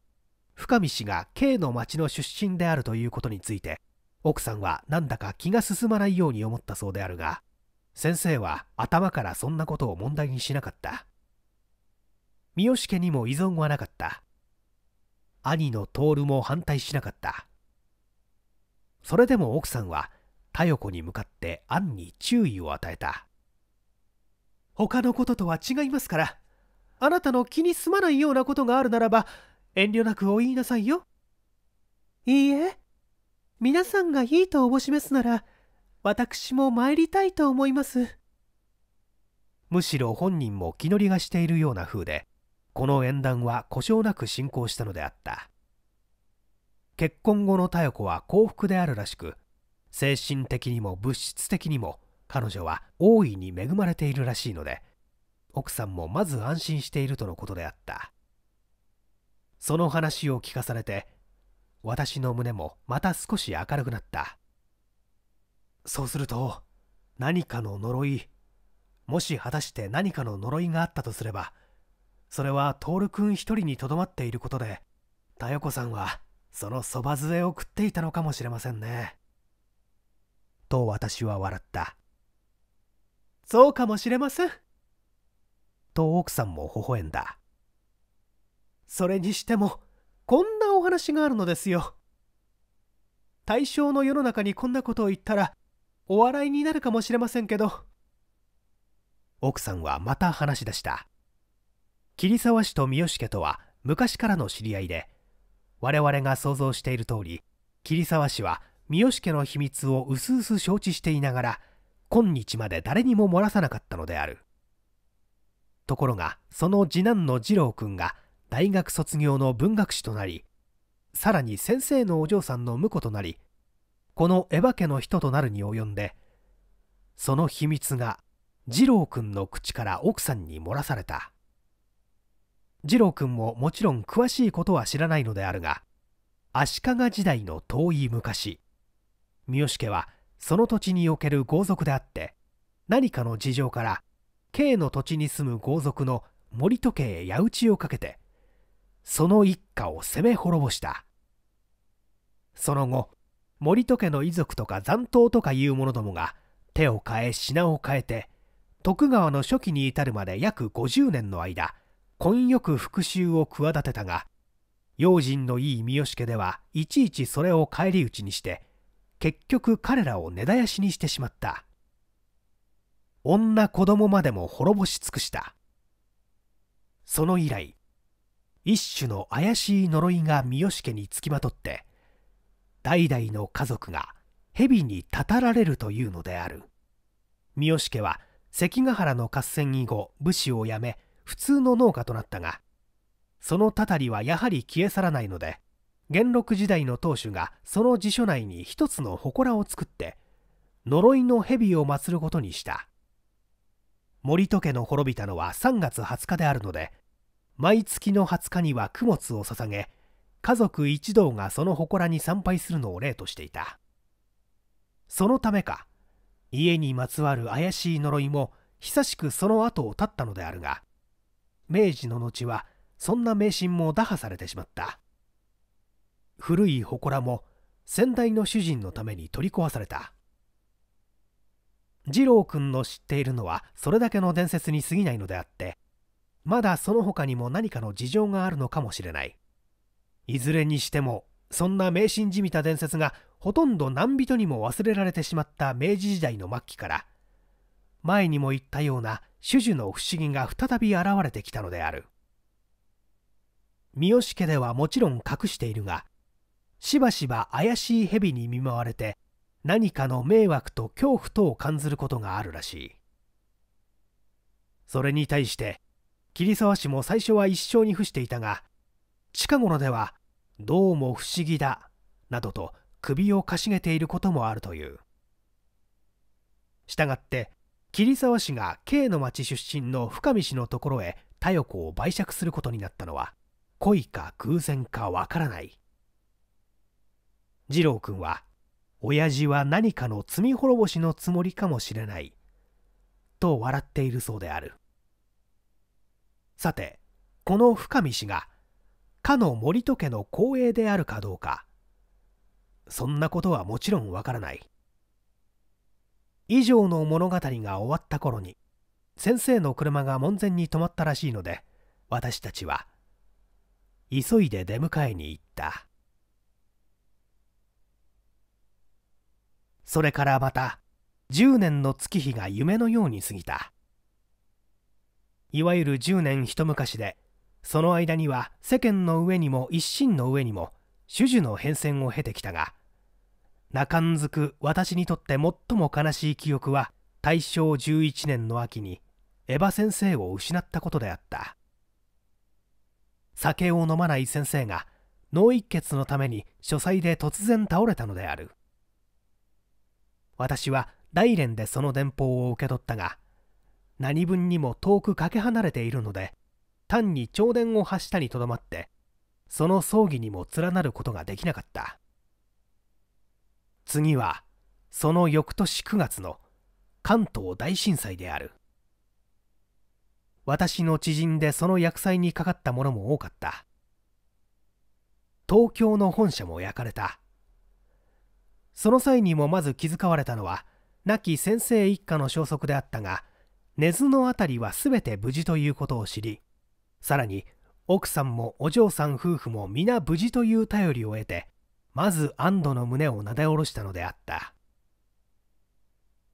深見氏が K の町の出身であるということについて奥さんはなんだか気が進まないように思ったそうであるが先生は頭からそんなことを問題にしなかった三好家にも依存はなかった兄の徹も反対しなかったそれでも奥さんは田代子に向かって杏に注意を与えた他のこととは違いますからあなたの気にすまないようなことがあるならば遠慮なくお言いなさいよいいえ皆さんがいいとおぼしますなら私も参りたいと思いますむしろ本人も気乗りがしているような風でこの縁談は故障なく進行したのであった結婚後の妙子は幸福であるらしく精神的にも物質的にも彼女は大いに恵まれているらしいので奥さんもまず安心しているとのことであったその話を聞かされて私の胸もまた少し明るくなったそうすると何かの呪いもし果たして何かの呪いがあったとすればそれは徹君一人にとどまっていることで妙子さんはそのそば杖を食っていたのかもしれませんねと私は笑ったそうかもしれませんと奥さんも微笑んだそれにしてもこんなお話があるのですよ対象の世の中にこんなことを言ったらお笑いになるかもしれませんけど奥さんはまた話し出した桐沢氏と三好家とは昔からの知り合いで我々が想像している通り桐沢氏は三好家の秘密をうすうす承知していながら今日まで誰にも漏らさなかったのであるところがその次男の次郎君が大学卒業の文学士となりさらに先生のお嬢さんの婿となりこのエヴァ家の人となるに及んでその秘密が次郎君の口から奥さんに漏らされた。次郎君ももちろん詳しいことは知らないのであるが足利時代の遠い昔三好家はその土地における豪族であって何かの事情から慶の土地に住む豪族の森戸家へ矢打ちをかけてその一家を攻め滅ぼしたその後森戸家の遺族とか残党とかいう者どもが手を変え品を変えて徳川の初期に至るまで約50年の間根よく復讐を企てたが用心のいい三好家ではいちいちそれを返り討ちにして結局彼らを根絶やしにしてしまった女子供までも滅ぼし尽くしたその以来一種の怪しい呪いが三好家につきまとって代々の家族が蛇にたたられるというのである三好家は関ヶ原の合戦以後武士を辞め普通の農家となったがそのたたりはやはり消え去らないので元禄時代の当主がその辞書内に一つの祠を作って呪いの蛇を祀ることにした森戸家の滅びたのは3月20日であるので毎月の20日には供物を捧げ家族一同がその祠に参拝するのを例としていたそのためか家にまつわる怪しい呪いも久しくその後を絶ったのであるが明治の後はそんな迷信も打破されてしまった古い祠も先代の主人のために取り壊された二郎君の知っているのはそれだけの伝説に過ぎないのであってまだその他にも何かの事情があるのかもしれないいずれにしてもそんな迷信じみた伝説がほとんど何人にも忘れられてしまった明治時代の末期から前にも言ったような主樹の不思議が再び現れてきたのである三好家ではもちろん隠しているがしばしば怪しい蛇に見舞われて何かの迷惑と恐怖とを感ずることがあるらしいそれに対して桐沢氏も最初は一生に伏していたが近頃ではどうも不思議だなどと首をかしげていることもあるというしたがって桐沢氏が K の町出身の深見氏のところへ田代子を売借することになったのは恋か偶然かわからない次郎君は親父は何かの罪滅ぼしのつもりかもしれないと笑っているそうであるさてこの深見氏がかの森戸家の光栄であるかどうかそんなことはもちろんわからない以上の物語が終わった頃に先生の車が門前に止まったらしいので私たちは急いで出迎えに行ったそれからまた10年の月日が夢のように過ぎたいわゆる10年一昔でその間には世間の上にも一心の上にも種々の変遷を経てきたが中んづく私にとって最も悲しい記憶は大正11年の秋にエヴァ先生を失ったことであった酒を飲まない先生が脳一血のために書斎で突然倒れたのである私は大連でその電報を受け取ったが何分にも遠くかけ離れているので単に弔電を発したにとどまってその葬儀にも連なることができなかった次はその翌年9月の関東大震災である私の知人でその薬剤にかかったものも多かった東京の本社も焼かれたその際にもまず気遣われたのは亡き先生一家の消息であったが根津の辺りは全て無事ということを知りさらに奥さんもお嬢さん夫婦も皆無事という頼りを得てまず安堵の胸をなで下ろしたのであった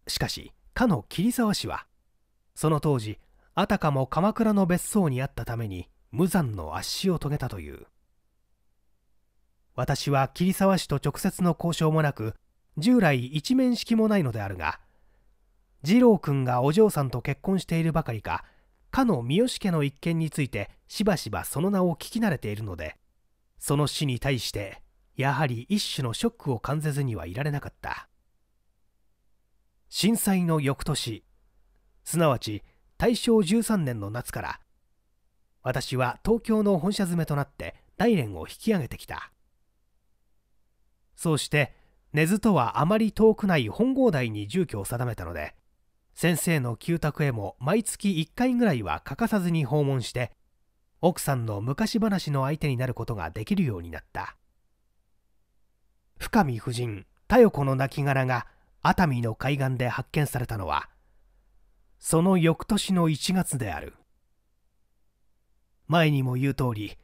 しかしかの桐沢氏はその当時あたかも鎌倉の別荘にあったために無残の圧死を遂げたという私は桐沢氏と直接の交渉もなく従来一面識もないのであるが次郎君がお嬢さんと結婚しているばかりかかの三好家の一件についてしばしばその名を聞き慣れているのでその死に対してやはり一種のショックを感じずにはいられなかった震災の翌年すなわち大正13年の夏から私は東京の本社詰めとなって大連を引き上げてきたそうして根津とはあまり遠くない本郷台に住居を定めたので先生の旧宅へも毎月1回ぐらいは欠かさずに訪問して奥さんの昔話の相手になることができるようになった深見夫人妙代子の亡きが熱海の海岸で発見されたのはその翌年の1月である前にも言う通り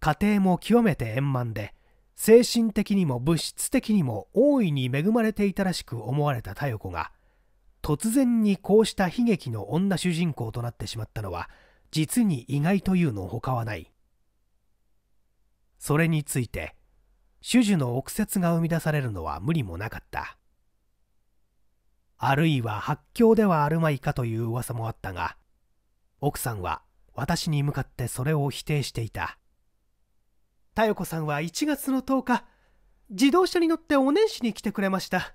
家庭も極めて円満で精神的にも物質的にも大いに恵まれていたらしく思われた妙子が突然にこうした悲劇の女主人公となってしまったのは実に意外というのほかはないそれについて種々の憶説が生み出されるのは無理もなかったあるいは発狂ではあるまいかという噂もあったが奥さんは私に向かってそれを否定していた妙子さんは1月の10日自動車に乗ってお年始に来てくれました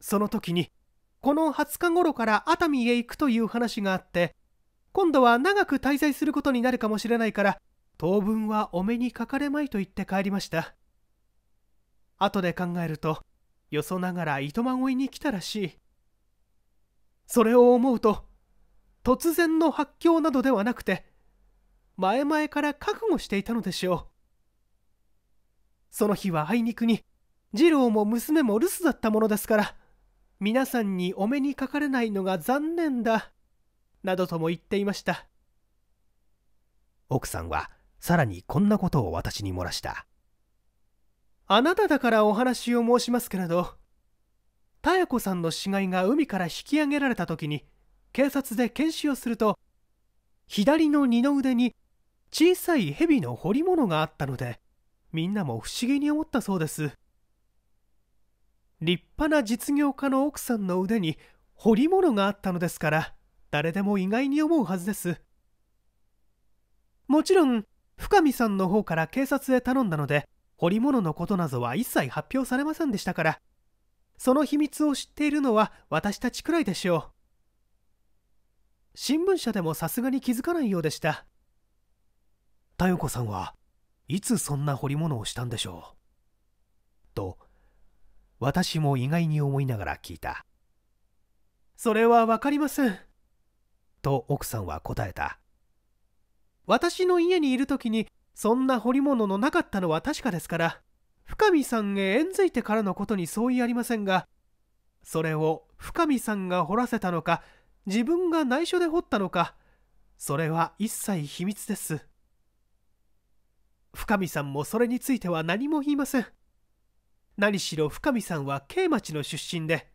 その時にこの20日頃から熱海へ行くという話があって今度は長く滞在することになるかもしれないから当分はお目にかかれまいと言って帰りました後で考えるとよそながら糸まごいに来たらしいそれを思うと突然の発狂などではなくて前々から覚悟していたのでしょうその日はあいにくに次郎も娘も留守だったものですから皆さんにお目にかかれないのが残念だなどとも言っていました奥さんはさらにこんなことを私に漏らしたあなただからお話を申しますけれど妙子さんの死骸が海から引き上げられた時に警察で検視をすると左の二の腕に小さい蛇の彫り物があったのでみんなも不思議に思ったそうです立派な実業家の奥さんの腕に彫り物があったのですから誰でも意外に思うはずですもちろん深見さんの方から警察へ頼んだので彫り物のことなどは一切発表されませんでしたからその秘密を知っているのは私たちくらいでしょう新聞社でもさすがに気づかないようでした妙子さんはいつそんな彫り物をしたんでしょうと私も意外に思いながら聞いたそれは分かりませんと奥さんは答えた私の家にいる時にそんな彫り物のなかったのは確かですから深見さんへ縁づいてからのことに相違ありませんがそれを深見さんが掘らせたのか自分が内緒で掘ったのかそれは一切秘密です深見さんもそれについては何も言いません何しろ深見さんは慶町の出身で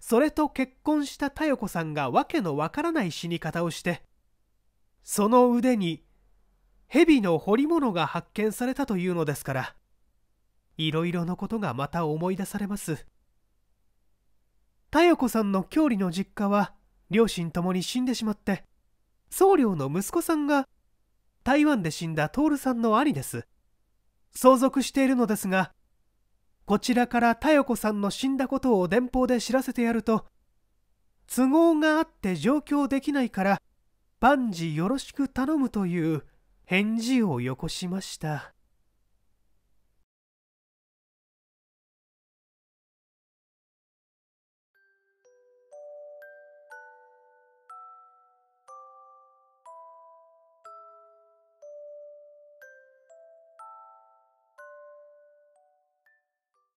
それと結婚した妙子さんが訳のわからない死に方をしてその腕に蛇の彫り物が発見されたというのですからいろいろなことがまた思い出されます妙子さんの郷里の実家は両親ともに死んでしまって僧侶の息子さんが台湾で死んだ徹さんの兄です相続しているのですがこちらから妙子さんの死んだことを電報で知らせてやると都合があって上京できないから万事よろしく頼むという返事をよこしました